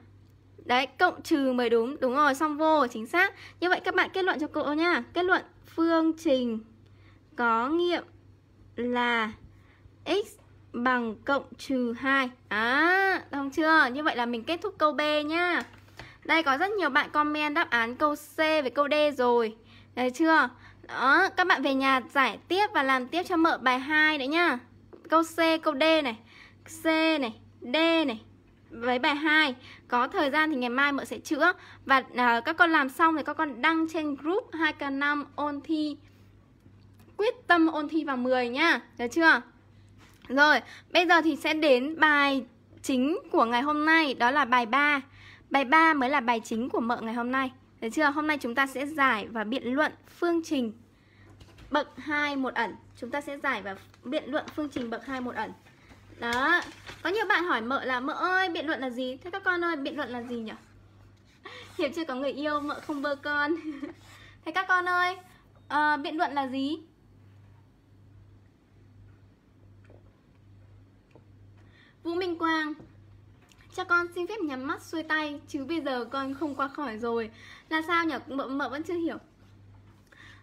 [SPEAKER 1] Đấy, cộng trừ mới đúng, đúng rồi, xong vô chính xác. Như vậy các bạn kết luận cho cô nhá Kết luận phương trình có nghiệm là x bằng cộng trừ 2 À, đồng chưa? Như vậy là mình kết thúc câu B nhá Đây có rất nhiều bạn comment đáp án câu C với câu D rồi Đấy chưa? Đó, các bạn về nhà giải tiếp và làm tiếp cho mợ bài 2 đấy nhá Câu C, câu D này C này, D này với bài 2 Có thời gian thì ngày mai mợ sẽ chữa Và à, các con làm xong thì các con đăng trên group 2K5 ôn thi Quyết tâm ôn thi vào 10 nhá Được chưa? Rồi, bây giờ thì sẽ đến bài chính của ngày hôm nay, đó là bài 3. Bài 3 mới là bài chính của mợ ngày hôm nay. Được chưa? Hôm nay chúng ta sẽ giải và biện luận phương trình bậc 2 một ẩn. Chúng ta sẽ giải và biện luận phương trình bậc 2 một ẩn. Đó. Có nhiều bạn hỏi mợ là mợ ơi, biện luận là gì? Thế các con ơi, biện luận là gì nhỉ? hiểu chưa có người yêu, mợ không bơ con. Thế các con ơi, uh, biện luận là gì? Vũ Minh Quang Cha con xin phép nhắm mắt xuôi tay Chứ bây giờ con không qua khỏi rồi Là sao nhỉ? Mợ, mợ vẫn chưa hiểu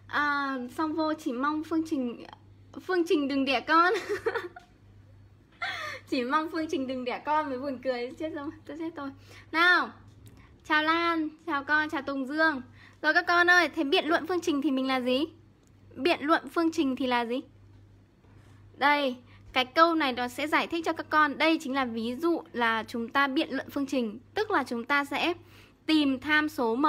[SPEAKER 1] à, Song vô chỉ mong phương trình Phương trình đừng đẻ con Chỉ mong phương trình đừng đẻ con mới buồn cười Chết rồi, tôi chết tôi Nào Chào Lan, chào con, chào Tùng Dương Rồi các con ơi, thế biện luận phương trình thì mình là gì? Biện luận phương trình thì là gì? Đây, cái câu này nó sẽ giải thích cho các con Đây chính là ví dụ là chúng ta biện luận phương trình Tức là chúng ta sẽ tìm tham số m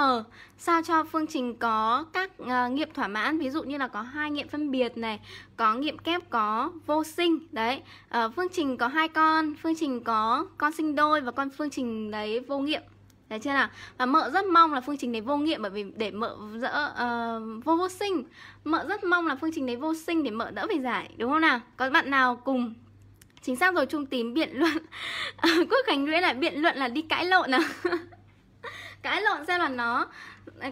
[SPEAKER 1] sao cho phương trình có các uh, nghiệm thỏa mãn ví dụ như là có hai nghiệm phân biệt này có nghiệm kép có vô sinh đấy uh, phương trình có hai con phương trình có con sinh đôi và con phương trình đấy vô nghiệm Đấy chưa nào? Và mợ rất mong là phương trình này vô nghiệm bởi vì để mợ dỡ uh, vô vô sinh. Mợ rất mong là phương trình đấy vô sinh để mợ đỡ phải giải, đúng không nào? Có bạn nào cùng chính xác rồi trung tím biện luận quốc khánh nguyễn lại biện luận là đi cãi lộn à cãi lộn xem là nó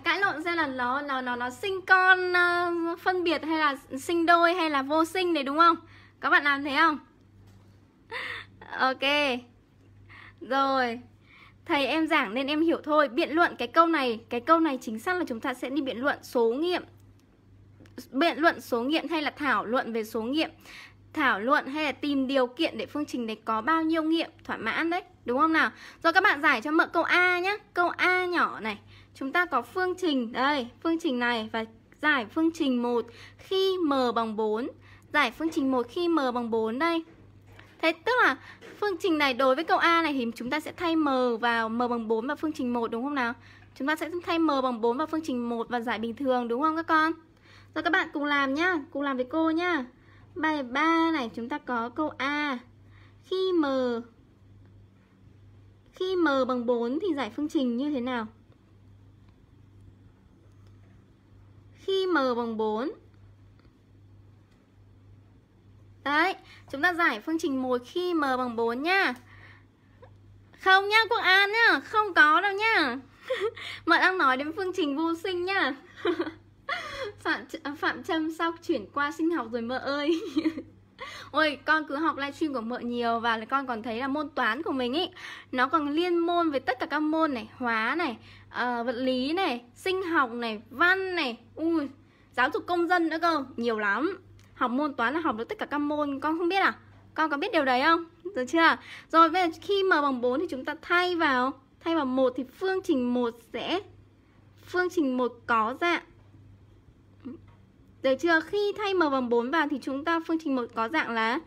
[SPEAKER 1] cãi lộn xem là nó nó nó nó sinh con uh, phân biệt hay là sinh đôi hay là vô sinh đấy đúng không các bạn làm thế không ok rồi Thầy em giảng nên em hiểu thôi Biện luận cái câu này Cái câu này chính xác là chúng ta sẽ đi biện luận số nghiệm Biện luận số nghiệm hay là thảo luận về số nghiệm Thảo luận hay là tìm điều kiện để phương trình này có bao nhiêu nghiệm thỏa mãn đấy Đúng không nào? Rồi các bạn giải cho mượn câu A nhé Câu A nhỏ này Chúng ta có phương trình Đây, phương trình này Và giải phương trình 1 khi m bằng 4 Giải phương trình 1 khi m bằng 4 đây Thế tức là Phương trình này đối với câu A này thì chúng ta sẽ thay m vào m bằng 4 và phương trình 1 đúng không nào? Chúng ta sẽ thay m bằng 4 vào phương trình 1 và giải bình thường đúng không các con? Rồi các bạn cùng làm nhá, cùng làm với cô nhá. Bài 3 này chúng ta có câu A. Khi m khi m bằng 4 thì giải phương trình như thế nào? Khi m bằng 4 Đấy, chúng ta giải phương trình một khi m bằng 4 nhá. Không nhá Quốc An nhá, không có đâu nhá. Mận đang nói đến phương trình vô sinh nhá. Phạm à, Phạm Trâm sau chuyển qua sinh học rồi mợ ơi. Ôi, con cứ học livestream của mợ nhiều và con còn thấy là môn toán của mình ấy nó còn liên môn với tất cả các môn này, hóa này, uh, vật lý này, sinh học này, văn này, ui, giáo dục công dân nữa cơ, nhiều lắm học môn toán là học được tất cả các môn con không biết à con có biết điều đấy không được chưa rồi bây giờ khi m bằng 4 thì chúng ta thay vào thay vào một thì phương trình một sẽ phương trình một có dạng được chưa khi thay m bằng 4 vào thì chúng ta phương trình một có dạng là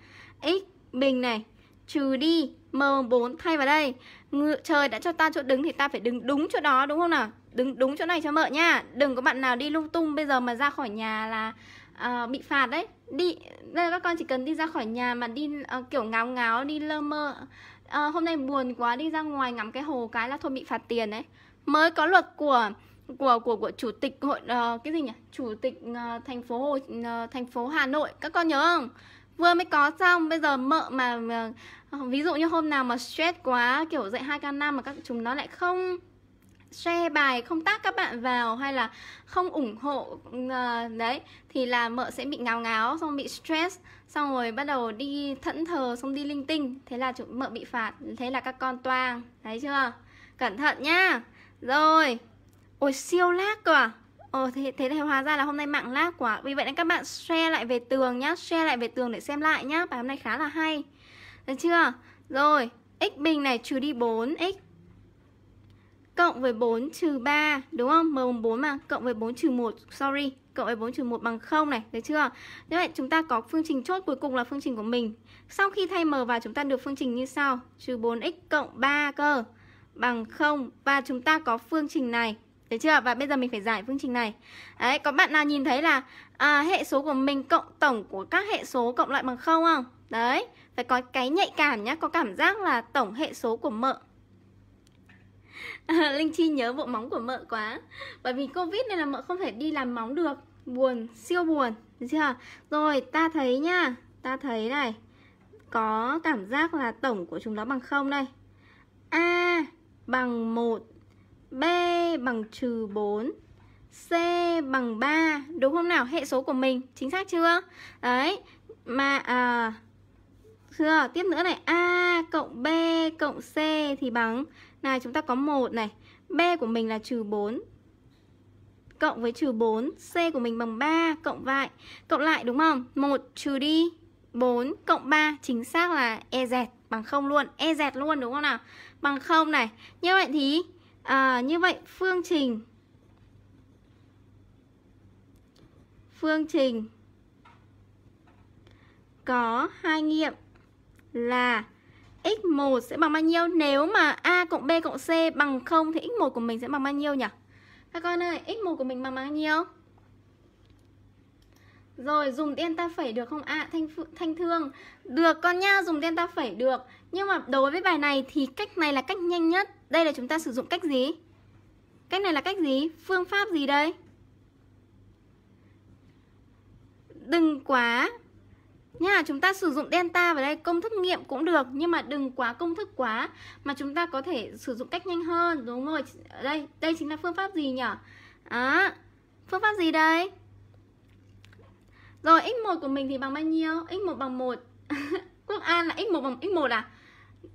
[SPEAKER 1] x bình này trừ đi m bằng 4 thay vào đây ngựa trời đã cho ta chỗ đứng thì ta phải đứng đúng chỗ đó đúng không nào đứng đúng chỗ này cho mợ nha đừng có bạn nào đi lung tung bây giờ mà ra khỏi nhà là uh, bị phạt đấy đi đây các con chỉ cần đi ra khỏi nhà mà đi uh, kiểu ngáo ngáo đi lơ mơ uh, hôm nay buồn quá đi ra ngoài ngắm cái hồ cái là thôi bị phạt tiền đấy mới có luật của của của của chủ tịch hội uh, cái gì nhỉ chủ tịch uh, thành phố hồ uh, thành phố hà nội các con nhớ không vừa mới có xong bây giờ mợ mà, mà ví dụ như hôm nào mà stress quá kiểu dạy hai k năm mà các chúng nó lại không share bài không tác các bạn vào hay là không ủng hộ uh, đấy thì là mợ sẽ bị ngáo ngáo xong bị stress xong rồi bắt đầu đi thẫn thờ xong đi linh tinh thế là chủ mợ bị phạt thế là các con toang thấy chưa cẩn thận nhá rồi ôi siêu lag cơ à Ồ ờ, thế, thế thì hóa ra là hôm nay mạng lag quá Vì vậy nên các bạn share lại về tường nhá Share lại về tường để xem lại nhá Bài hôm nay khá là hay Được chưa? Rồi, x bình này trừ đi 4 X cộng với 4 trừ 3 đúng không? M4 mà cộng với 4 trừ 1 sorry cộng với 4 trừ 1 bằng 0 này được chưa? Như vậy chúng ta có phương trình chốt cuối cùng là phương trình của mình. Sau khi thay M vào chúng ta được phương trình như sau trừ 4x cộng 3 cơ bằng 0 và chúng ta có phương trình này được chưa? Và bây giờ mình phải giải phương trình này. Đấy, có bạn nào nhìn thấy là à, hệ số của mình cộng tổng của các hệ số cộng lại bằng 0 không? Đấy, phải có cái nhạy cảm nhá, có cảm giác là tổng hệ số của m Linh Chi nhớ bộ móng của mợ quá Bởi vì Covid nên là mợ không thể đi làm móng được Buồn, siêu buồn chưa? Rồi, ta thấy nha Ta thấy này Có cảm giác là tổng của chúng nó bằng không đây A bằng 1 B bằng trừ 4 C bằng 3 Đúng không nào? Hệ số của mình Chính xác chưa? Đấy Mà à Chưa? Tiếp nữa này A cộng B cộng C thì bằng này chúng ta có một này B của mình là trừ 4 Cộng với trừ 4 C của mình bằng 3 cộng lại Cộng lại đúng không 1 trừ đi 4 cộng 3 Chính xác là e EZ bằng 0 luôn e EZ luôn đúng không nào Bằng 0 này Như vậy thì à, Như vậy phương trình Phương trình Có hai nghiệm Là x1 sẽ bằng bao nhiêu nếu mà a cộng b cộng c bằng 0 thì x1 của mình sẽ bằng bao nhiêu nhỉ? Các con ơi, x1 của mình bằng bao nhiêu? Rồi dùng delta phẩy được không ạ? À, thanh thanh thương. Được con nha, dùng delta phẩy được. Nhưng mà đối với bài này thì cách này là cách nhanh nhất. Đây là chúng ta sử dụng cách gì? Cách này là cách gì? Phương pháp gì đây? Đừng quá nha chúng ta sử dụng delta vào đây công thức nghiệm cũng được nhưng mà đừng quá công thức quá mà chúng ta có thể sử dụng cách nhanh hơn đúng rồi đây đây chính là phương pháp gì nhỉ à, phương pháp gì đây rồi x1 của mình thì bằng bao nhiêu x1 bằng 1 Quốc An là x1 bằng x1 à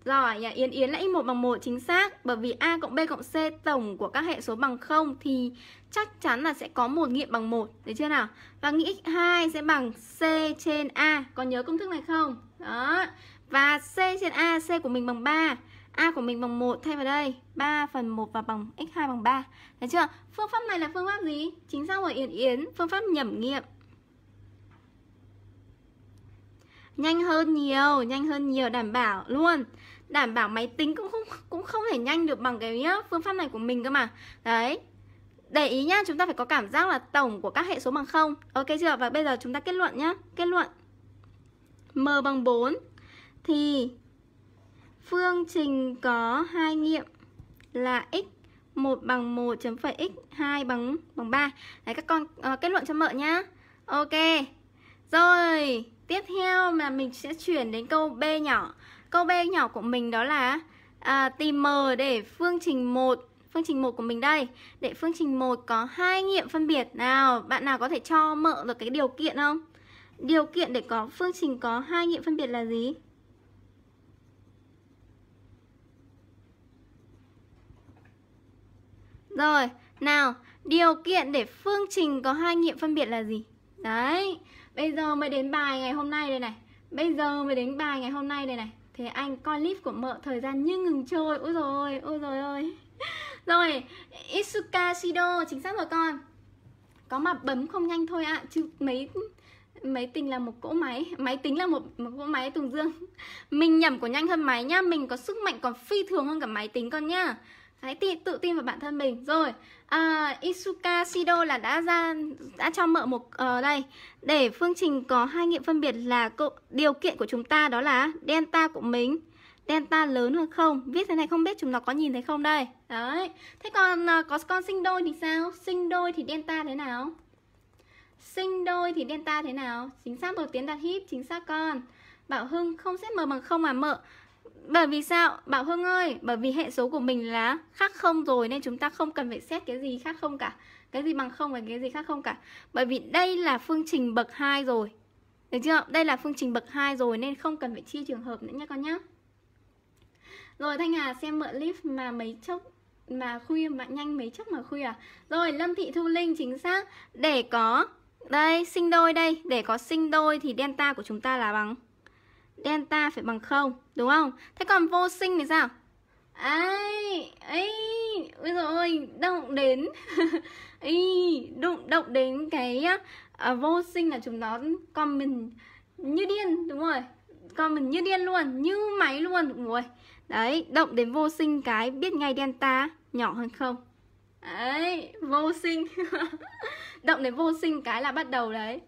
[SPEAKER 1] rồi, nhà dạ, Yến Yến là x1 bằng 1 chính xác Bởi vì A cộng B cộng C tổng của các hệ số bằng 0 Thì chắc chắn là sẽ có một nghiệm bằng 1 Đấy chưa nào? Và nghĩ x2 sẽ bằng C trên A Có nhớ công thức này không? Đó Và C trên A, C của mình bằng 3 A của mình bằng 1 thay vào đây 3 phần 1 và bằng x2 bằng 3 Đấy chưa? Phương pháp này là phương pháp gì? Chính xác rồi Yến Yến Phương pháp nhẩm nghiệm Nhanh hơn nhiều, nhanh hơn nhiều đảm bảo luôn đảm bảo máy tính cũng không cũng không thể nhanh được bằng cái phương pháp này của mình cơ mà đấy để ý nhá chúng ta phải có cảm giác là tổng của các hệ số bằng không ok chưa và bây giờ chúng ta kết luận nhá kết luận m bằng 4 thì phương trình có hai nghiệm là x 1 bằng 1 chấm phẩy x 2 bằng bằng 3 Đấy các con uh, kết luận cho mợ nhá Ok Rồi Tiếp theo mà mình sẽ chuyển đến câu B nhỏ Câu B nhỏ của mình đó là à, tìm M để phương trình 1 phương trình 1 của mình đây Để phương trình 1 có hai nghiệm phân biệt Nào, bạn nào có thể cho mợ được cái điều kiện không? Điều kiện để có phương trình có hai nghiệm phân biệt là gì? Rồi, nào, điều kiện để phương trình có hai nghiệm phân biệt là gì? Đấy, bây giờ mới đến bài ngày hôm nay đây này Bây giờ mới đến bài ngày hôm nay đây này thế anh coi clip của mợ thời gian như ngừng trôi ôi rồi ôi rồi ơi rồi Isuka Shido chính xác rồi con có mà bấm không nhanh thôi ạ à, chứ mấy máy tính là một cỗ máy máy tính là một, một cỗ máy tùng dương mình nhẩm của nhanh hơn máy nhá mình có sức mạnh còn phi thường hơn cả máy tính con nhá hãy tự, tự tin vào bản thân mình rồi à, Isuka Sido là đã ra đã cho mở một ở ờ, uh, đây để phương trình có hai nghiệm phân biệt là cô, điều kiện của chúng ta đó là delta của mình delta lớn hơn không viết thế này không biết chúng nó có nhìn thấy không đây đấy thế còn uh, có con sinh đôi thì sao sinh đôi thì delta thế nào sinh đôi thì delta thế nào chính xác rồi tiến đạt hip chính xác con bảo hưng không xếp m bằng không mà mở bởi vì sao? Bảo Hưng ơi, bởi vì hệ số của mình là khác không rồi nên chúng ta không cần phải xét cái gì khác không cả. Cái gì bằng không và cái gì khác không cả. Bởi vì đây là phương trình bậc 2 rồi. Được chưa? Đây là phương trình bậc 2 rồi nên không cần phải chia trường hợp nữa nha con nhé. Rồi Thanh Hà xem mượn lift mà mấy chốc mà khuya mà nhanh mấy chốc mà khuya à? Rồi Lâm Thị Thu Linh chính xác để có đây sinh đôi đây, để có sinh đôi thì delta của chúng ta là bằng delta phải bằng 0, đúng không? Thế còn vô sinh thì sao? Ai, ấy, ôi dồi ôi, động đến ý, đụng động đến cái à, vô sinh là chúng nó còn mình như điên đúng rồi con mình như điên luôn như máy luôn đúng rồi đấy động đến vô sinh cái biết ngay delta nhỏ hơn không đấy vô sinh động đến vô sinh cái là bắt đầu đấy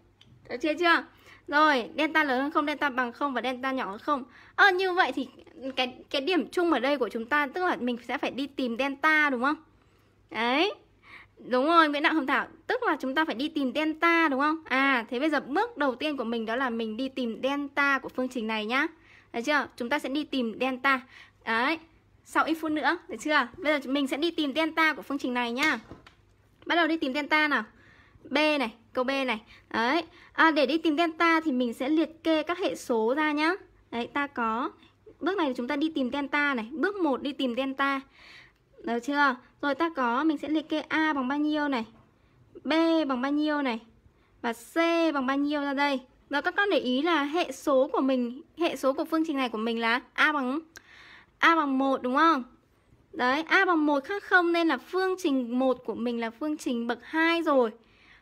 [SPEAKER 1] được chưa chưa rồi, delta lớn hơn không, delta bằng không và delta nhỏ hơn không. À, như vậy thì cái cái điểm chung ở đây của chúng ta tức là mình sẽ phải đi tìm delta đúng không? Đấy. Đúng rồi, Nguyễn Đặng Hồng Thảo, tức là chúng ta phải đi tìm delta đúng không? À, thế bây giờ bước đầu tiên của mình đó là mình đi tìm delta của phương trình này nhá. Được chưa? Chúng ta sẽ đi tìm delta. Đấy. Sau ít phút nữa, được chưa? Bây giờ mình sẽ đi tìm delta của phương trình này nhá. Bắt đầu đi tìm delta nào. B này, câu B này đấy à, để đi tìm delta thì mình sẽ liệt kê các hệ số ra nhá đấy ta có bước này chúng ta đi tìm delta này bước 1 đi tìm delta được chưa rồi ta có mình sẽ liệt kê a bằng bao nhiêu này b bằng bao nhiêu này và c bằng bao nhiêu ra đây rồi các con để ý là hệ số của mình hệ số của phương trình này của mình là a bằng a bằng một đúng không Đấy, A bằng một khác không nên là phương trình 1 của mình là phương trình bậc 2 rồi.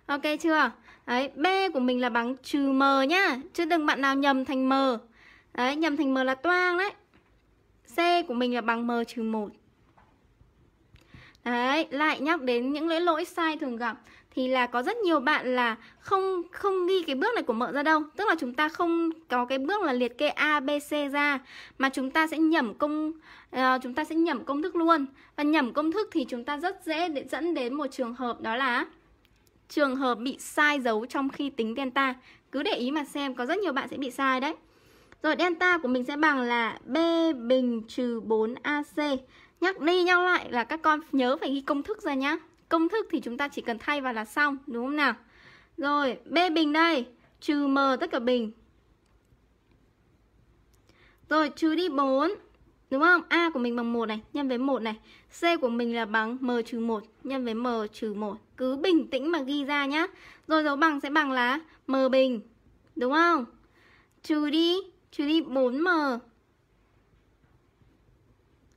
[SPEAKER 1] Ok chưa? Đấy, B của mình là bằng trừ M nhá Chứ đừng bạn nào nhầm thành M Đấy, nhầm thành M là toang đấy C của mình là bằng M trừ 1 Đấy, lại nhắc đến những lỗi lỗi sai thường gặp Thì là có rất nhiều bạn là không không ghi cái bước này của mợ ra đâu Tức là chúng ta không có cái bước là liệt kê A, B, C ra Mà chúng ta sẽ nhầm công uh, chúng ta sẽ nhầm công thức luôn Và nhầm công thức thì chúng ta rất dễ để dẫn đến một trường hợp đó là trường hợp bị sai dấu trong khi tính delta. Cứ để ý mà xem, có rất nhiều bạn sẽ bị sai đấy. Rồi delta của mình sẽ bằng là B bình trừ 4AC. Nhắc đi nhắc lại là các con nhớ phải ghi công thức ra nhá. Công thức thì chúng ta chỉ cần thay vào là xong, đúng không nào? Rồi, B bình đây, trừ M tất cả bình. Rồi, trừ đi 4, Đúng không? A của mình bằng 1 này, nhân với 1 này. C của mình là bằng m trừ 1 nhân với m trừ 1. Cứ bình tĩnh mà ghi ra nhá. Rồi dấu bằng sẽ bằng là m bình. Đúng không? Trừ đi, trừ đi 4m.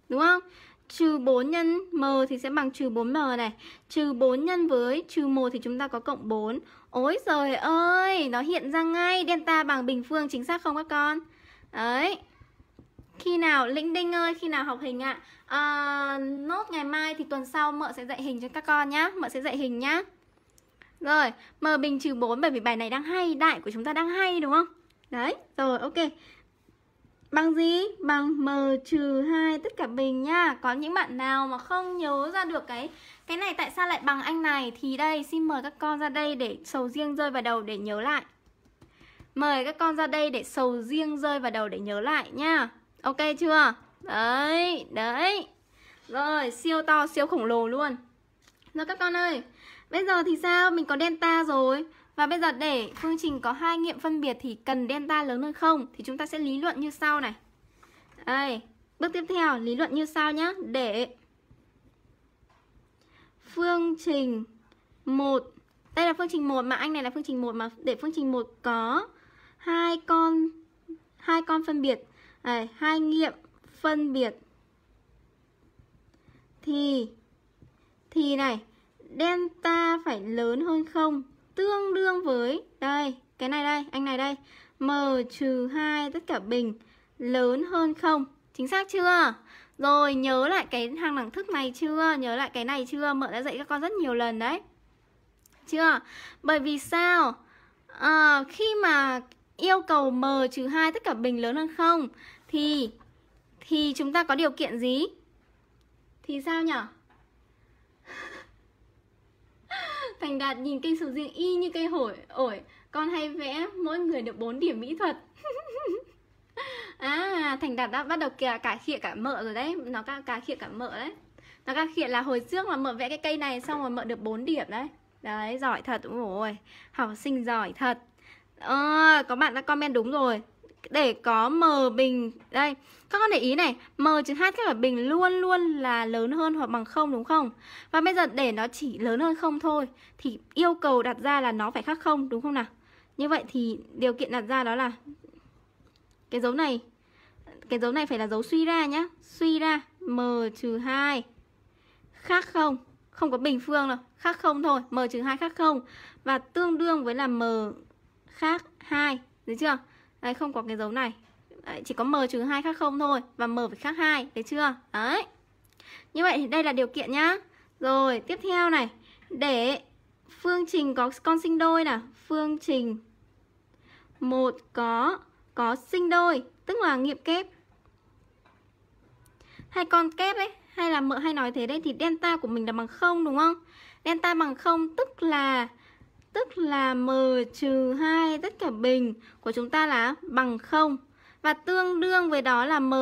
[SPEAKER 1] Đúng không? Trừ 4 nhân m thì sẽ bằng trừ 4m này. Trừ 4 nhân với trừ 1 thì chúng ta có cộng 4. Ôi trời ơi, nó hiện ra ngay delta bằng bình phương chính xác không các con? Đấy khi nào lĩnh đinh ơi khi nào học hình ạ à? à, nốt ngày mai thì tuần sau mợ sẽ dạy hình cho các con nhá mợ sẽ dạy hình nhá rồi m bình trừ 4 bởi vì bài này đang hay đại của chúng ta đang hay đúng không đấy rồi ok bằng gì bằng m trừ hai tất cả bình nhá có những bạn nào mà không nhớ ra được cái cái này tại sao lại bằng anh này thì đây xin mời các con ra đây để sầu riêng rơi vào đầu để nhớ lại mời các con ra đây để sầu riêng rơi vào đầu để nhớ lại nhá ok chưa đấy đấy rồi siêu to siêu khổng lồ luôn rồi các con ơi bây giờ thì sao mình có delta rồi và bây giờ để phương trình có hai nghiệm phân biệt thì cần delta lớn hơn không thì chúng ta sẽ lý luận như sau này đây bước tiếp theo lý luận như sau nhé để phương trình 1 đây là phương trình 1 mà anh này là phương trình 1 mà để phương trình 1 có hai con hai con phân biệt đây, hai nghiệm phân biệt thì thì này delta phải lớn hơn không tương đương với đây cái này đây anh này đây m trừ hai tất cả bình lớn hơn không chính xác chưa rồi nhớ lại cái hàng đẳng thức này chưa nhớ lại cái này chưa mợ đã dạy các con rất nhiều lần đấy chưa bởi vì sao à, khi mà yêu cầu m trừ 2 tất cả bình lớn hơn không thì thì chúng ta có điều kiện gì? Thì sao nhở? Thành Đạt nhìn cây sầu riêng y như cây hổi ổi Con hay vẽ mỗi người được 4 điểm mỹ thuật À, Thành Đạt đã bắt đầu kìa, cả khịa cả mợ rồi đấy Nó cả, cả khịa cả mợ đấy Nó cả khịa là hồi trước mà mợ vẽ cái cây này xong rồi mợ được 4 điểm đấy Đấy, giỏi thật, đúng rồi Học sinh giỏi thật à, có bạn đã comment đúng rồi để có m bình đây các con để ý này m trừ h các là bình luôn luôn là lớn hơn hoặc bằng không đúng không và bây giờ để nó chỉ lớn hơn không thôi thì yêu cầu đặt ra là nó phải khác không đúng không nào như vậy thì điều kiện đặt ra đó là cái dấu này cái dấu này phải là dấu suy ra nhá suy ra m trừ hai khác không không có bình phương đâu khác không thôi m trừ hai khác không và tương đương với là m khác hai Đấy chưa? Đấy không có cái dấu này Đấy, chỉ có m trừ hai khác không thôi và m phải khác hai Đấy chưa? Đấy Như vậy thì đây là điều kiện nhá Rồi tiếp theo này Để phương trình có con sinh đôi là phương trình một có có sinh đôi tức là nghiệm kép hay con kép ấy hay là mợ hay nói thế đấy thì delta của mình là bằng không đúng không delta bằng không tức là tức là m trừ 2 tất cả bình của chúng ta là bằng 0 và tương đương với đó là m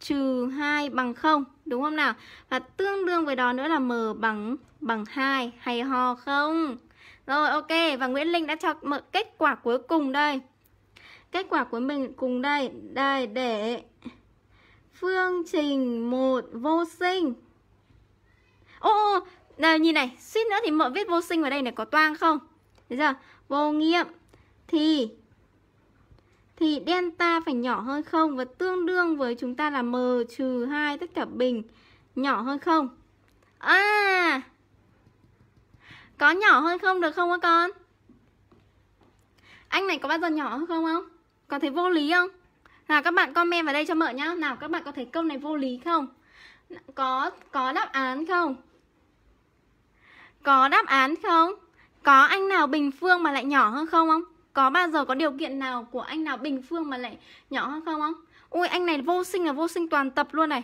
[SPEAKER 1] trừ 2 bằng 0 đúng không nào? Và tương đương với đó nữa là m bằng bằng 2 hay ho không? Rồi ok và Nguyễn Linh đã cho kết quả cuối cùng đây. Kết quả của mình cùng đây, đây để phương trình một vô sinh. Ô, ô đây, nhìn này, suýt nữa thì mợ viết vô sinh vào đây này có toang không? Thấy chưa? Vô nghiệm thì thì delta phải nhỏ hơn không và tương đương với chúng ta là m trừ 2 tất cả bình nhỏ hơn không? À! Có nhỏ hơn không được không các con? Anh này có bao giờ nhỏ hơn không không? Có thấy vô lý không? Nào các bạn comment vào đây cho mợ nhá. Nào các bạn có thấy câu này vô lý không? Có có đáp án không? Có đáp án không? Có anh nào bình phương mà lại nhỏ hơn không không? Có bao giờ có điều kiện nào của anh nào bình phương mà lại nhỏ hơn không không? Ui anh này vô sinh là vô sinh toàn tập luôn này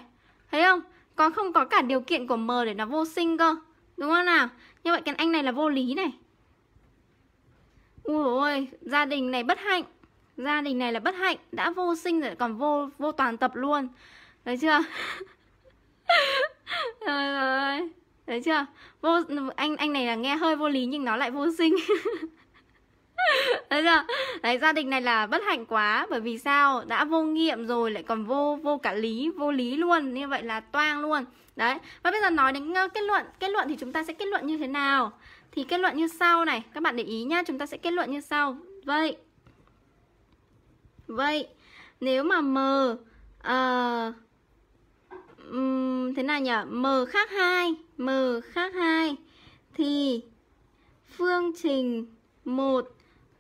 [SPEAKER 1] Thấy không? Có không có cả điều kiện của M để nó vô sinh cơ Đúng không nào? Như vậy cái anh này là vô lý này Ui ôi, gia đình này bất hạnh Gia đình này là bất hạnh Đã vô sinh rồi còn vô vô toàn tập luôn thấy chưa? rồi rồi Đấy chưa? Vô anh anh này là nghe hơi vô lý nhưng nó lại vô sinh. Đấy chưa? Đấy gia đình này là bất hạnh quá bởi vì sao? Đã vô nghiệm rồi lại còn vô vô cả lý, vô lý luôn, như vậy là toang luôn. Đấy. Và bây giờ nói đến ờ, kết luận, kết luận thì chúng ta sẽ kết luận như thế nào? Thì kết luận như sau này, các bạn để ý nhá, chúng ta sẽ kết luận như sau. Vậy Vậy nếu mà M uh, um, thế nào nhỉ? M khác 2, M khác 2 thì phương trình 1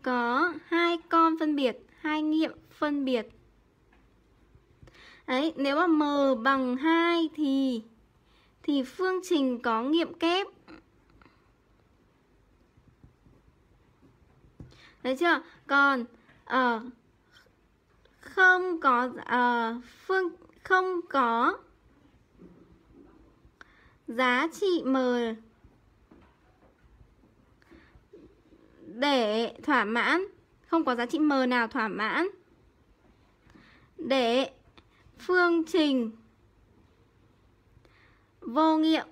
[SPEAKER 1] có hai con phân biệt, hai nghiệm phân biệt. Đấy, nếu mà m bằng 2 thì thì phương trình có nghiệm kép. Đấy chưa? Còn ở ờ, uh, không có uh, phương không có giá trị M để thỏa mãn không có giá trị M nào thỏa mãn để phương trình vô nghiệm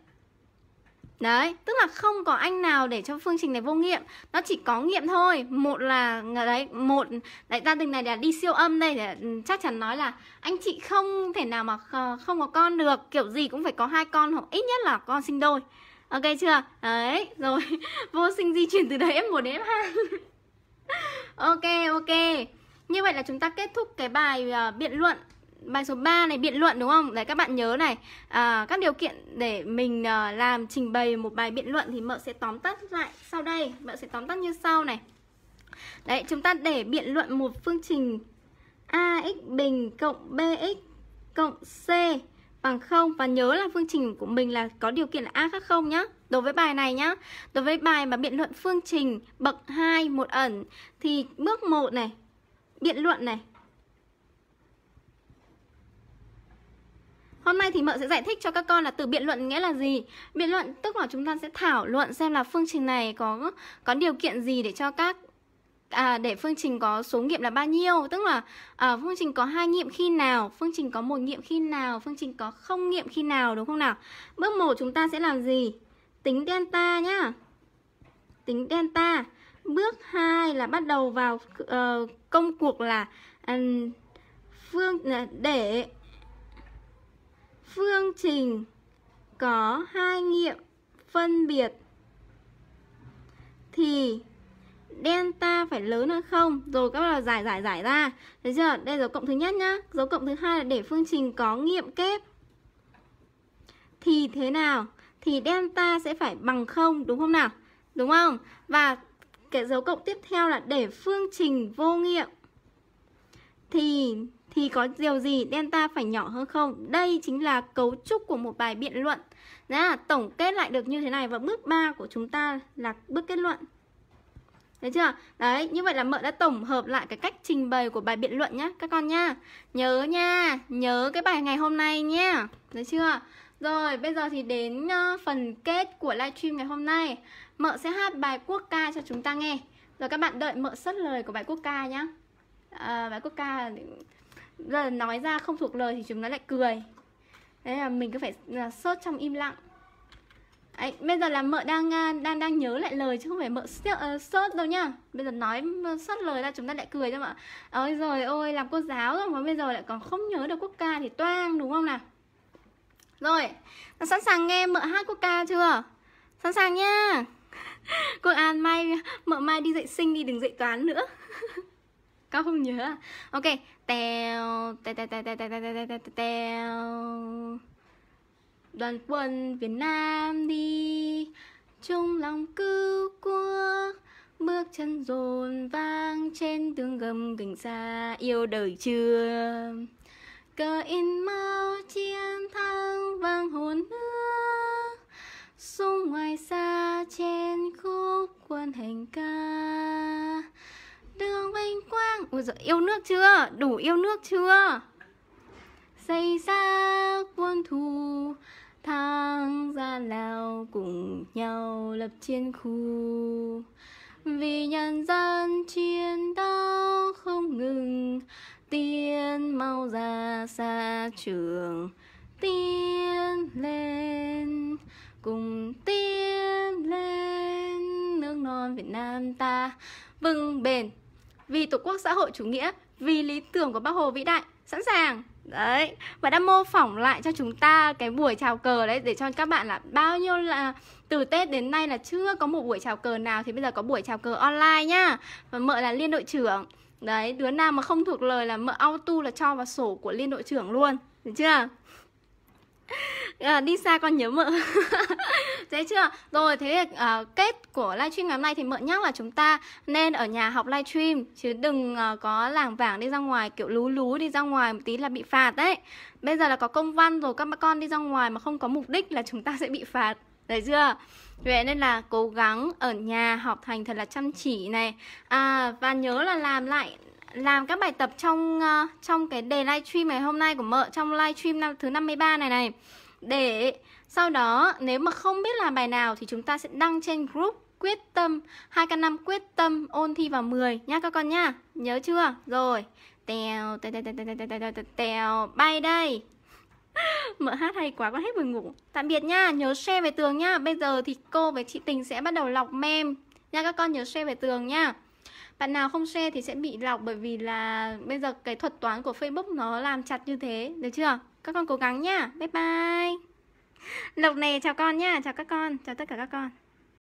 [SPEAKER 1] Đấy, tức là không có anh nào để cho phương trình này vô nghiệm Nó chỉ có nghiệm thôi Một là, đấy, một đại gia đình này là đi siêu âm đây để ừ, Chắc chắn nói là anh chị không thể nào mà không có con được Kiểu gì cũng phải có hai con hoặc ít nhất là con sinh đôi Ok chưa? Đấy, rồi Vô sinh di chuyển từ đấy em 1 đến em 2 Ok, ok Như vậy là chúng ta kết thúc cái bài uh, biện luận Bài số 3 này biện luận đúng không? Đấy các bạn nhớ này à, Các điều kiện để mình à, làm trình bày một bài biện luận Thì mợ sẽ tóm tắt lại sau đây Mợ sẽ tóm tắt như sau này Đấy chúng ta để biện luận một phương trình AX bình cộng BX cộng C bằng 0 Và nhớ là phương trình của mình là có điều kiện là A khác 0 nhá Đối với bài này nhá Đối với bài mà biện luận phương trình bậc 2 một ẩn Thì bước 1 này Biện luận này Hôm nay thì mợ sẽ giải thích cho các con là từ biện luận nghĩa là gì. Biện luận tức là chúng ta sẽ thảo luận xem là phương trình này có có điều kiện gì để cho các à, để phương trình có số nghiệm là bao nhiêu tức là à, phương trình có hai nghiệm khi nào phương trình có một nghiệm khi nào phương trình có không nghiệm khi nào đúng không nào bước 1 chúng ta sẽ làm gì tính delta nhá tính delta bước 2 là bắt đầu vào uh, công cuộc là uh, phương à, để phương trình có hai nghiệm phân biệt thì delta phải lớn hơn không rồi các bạn giải giải giải ra thấy chưa đây dấu cộng thứ nhất nhá dấu cộng thứ hai là để phương trình có nghiệm kép thì thế nào thì delta sẽ phải bằng không đúng không nào đúng không và cái dấu cộng tiếp theo là để phương trình vô nghiệm thì thì có điều gì delta phải nhỏ hơn không? Đây chính là cấu trúc của một bài biện luận. Đó là tổng kết lại được như thế này và bước 3 của chúng ta là bước kết luận. Đấy chưa? Đấy, như vậy là mợ đã tổng hợp lại cái cách trình bày của bài biện luận nhá các con nhá. Nhớ nha, nhớ cái bài ngày hôm nay nhá. Đấy chưa? Rồi, bây giờ thì đến ờ, phần kết của livestream ngày hôm nay. Mợ sẽ hát bài quốc ca cho chúng ta nghe. Rồi các bạn đợi mợ xuất lời của bài quốc ca nhá à, ờ, bài quốc ca giờ nói ra không thuộc lời thì chúng nó lại cười thế là mình cứ phải là sốt trong im lặng Đấy, bây giờ là mợ đang à, đang đang nhớ lại lời chứ không phải mợ uh, sốt đâu nhá bây giờ nói sốt lời ra chúng ta lại cười cho mà ôi rồi ôi làm cô giáo rồi mà bây giờ lại còn không nhớ được quốc ca thì toang đúng không nào rồi sẵn sàng nghe mợ hát quốc ca chưa sẵn sàng nha cô an mai mợ mai đi dạy sinh đi đừng dạy toán nữa con không nhớ ok tèo tèo tèo tèo tèo tèo tèo tèo tèo đoàn quân việt nam đi chung lòng cứu quốc bước chân dồn vang trên đường gầm gành xa yêu đời chưa cờ in mau chiến thắng vang hồn nước xung ngoài xa trên khúc quân hành ca đường vinh quang Ui giời, yêu nước chưa? Đủ yêu nước chưa? Xây xác quân thù Thang ra Lào cùng nhau lập chiến khu Vì nhân dân chiến đấu không ngừng tiến mau ra xa trường tiến lên Cùng tiến lên Nước non Việt Nam ta vững bền vì Tổ quốc xã hội chủ nghĩa, vì lý tưởng của Bác Hồ vĩ đại. Sẵn sàng. Đấy, và đã mô phỏng lại cho chúng ta cái buổi chào cờ đấy để cho các bạn là bao nhiêu là từ Tết đến nay là chưa có một buổi chào cờ nào thì bây giờ có buổi chào cờ online nhá. Và mợ là liên đội trưởng. Đấy, đứa nào mà không thuộc lời là mợ auto là cho vào sổ của liên đội trưởng luôn. Được chưa? à, đi xa con nhớ mợ dễ chưa rồi thế à, kết của livestream ngày hôm nay thì mợ nhắc là chúng ta nên ở nhà học livestream chứ đừng à, có lảng vảng đi ra ngoài kiểu lú lú đi ra ngoài một tí là bị phạt đấy bây giờ là có công văn rồi các bác con đi ra ngoài mà không có mục đích là chúng ta sẽ bị phạt đấy chưa vậy nên là cố gắng ở nhà học hành thật là chăm chỉ này à, và nhớ là làm lại làm các bài tập trong uh, trong cái đề livestream ngày hôm nay của mợ trong livestream năm thứ 53 này này để sau đó nếu mà không biết làm bài nào thì chúng ta sẽ đăng trên group quyết tâm 2K5 quyết tâm ôn thi vào 10 nha các con nha. Nhớ chưa? Rồi. Tèo tèo tèo tèo tèo tèo bay đây. Mở hát hay quá con hết buồn ngủ. Tạm biệt nha, nhớ share về tường nha. Bây giờ thì cô với chị Tình sẽ bắt đầu lọc mem. Nha các con nhớ share về tường nha bạn nào không share thì sẽ bị lọc bởi vì là bây giờ cái thuật toán của facebook nó làm chặt như thế được chưa các con cố gắng nhá bye bye lộc này chào con nhá chào các con chào tất cả các con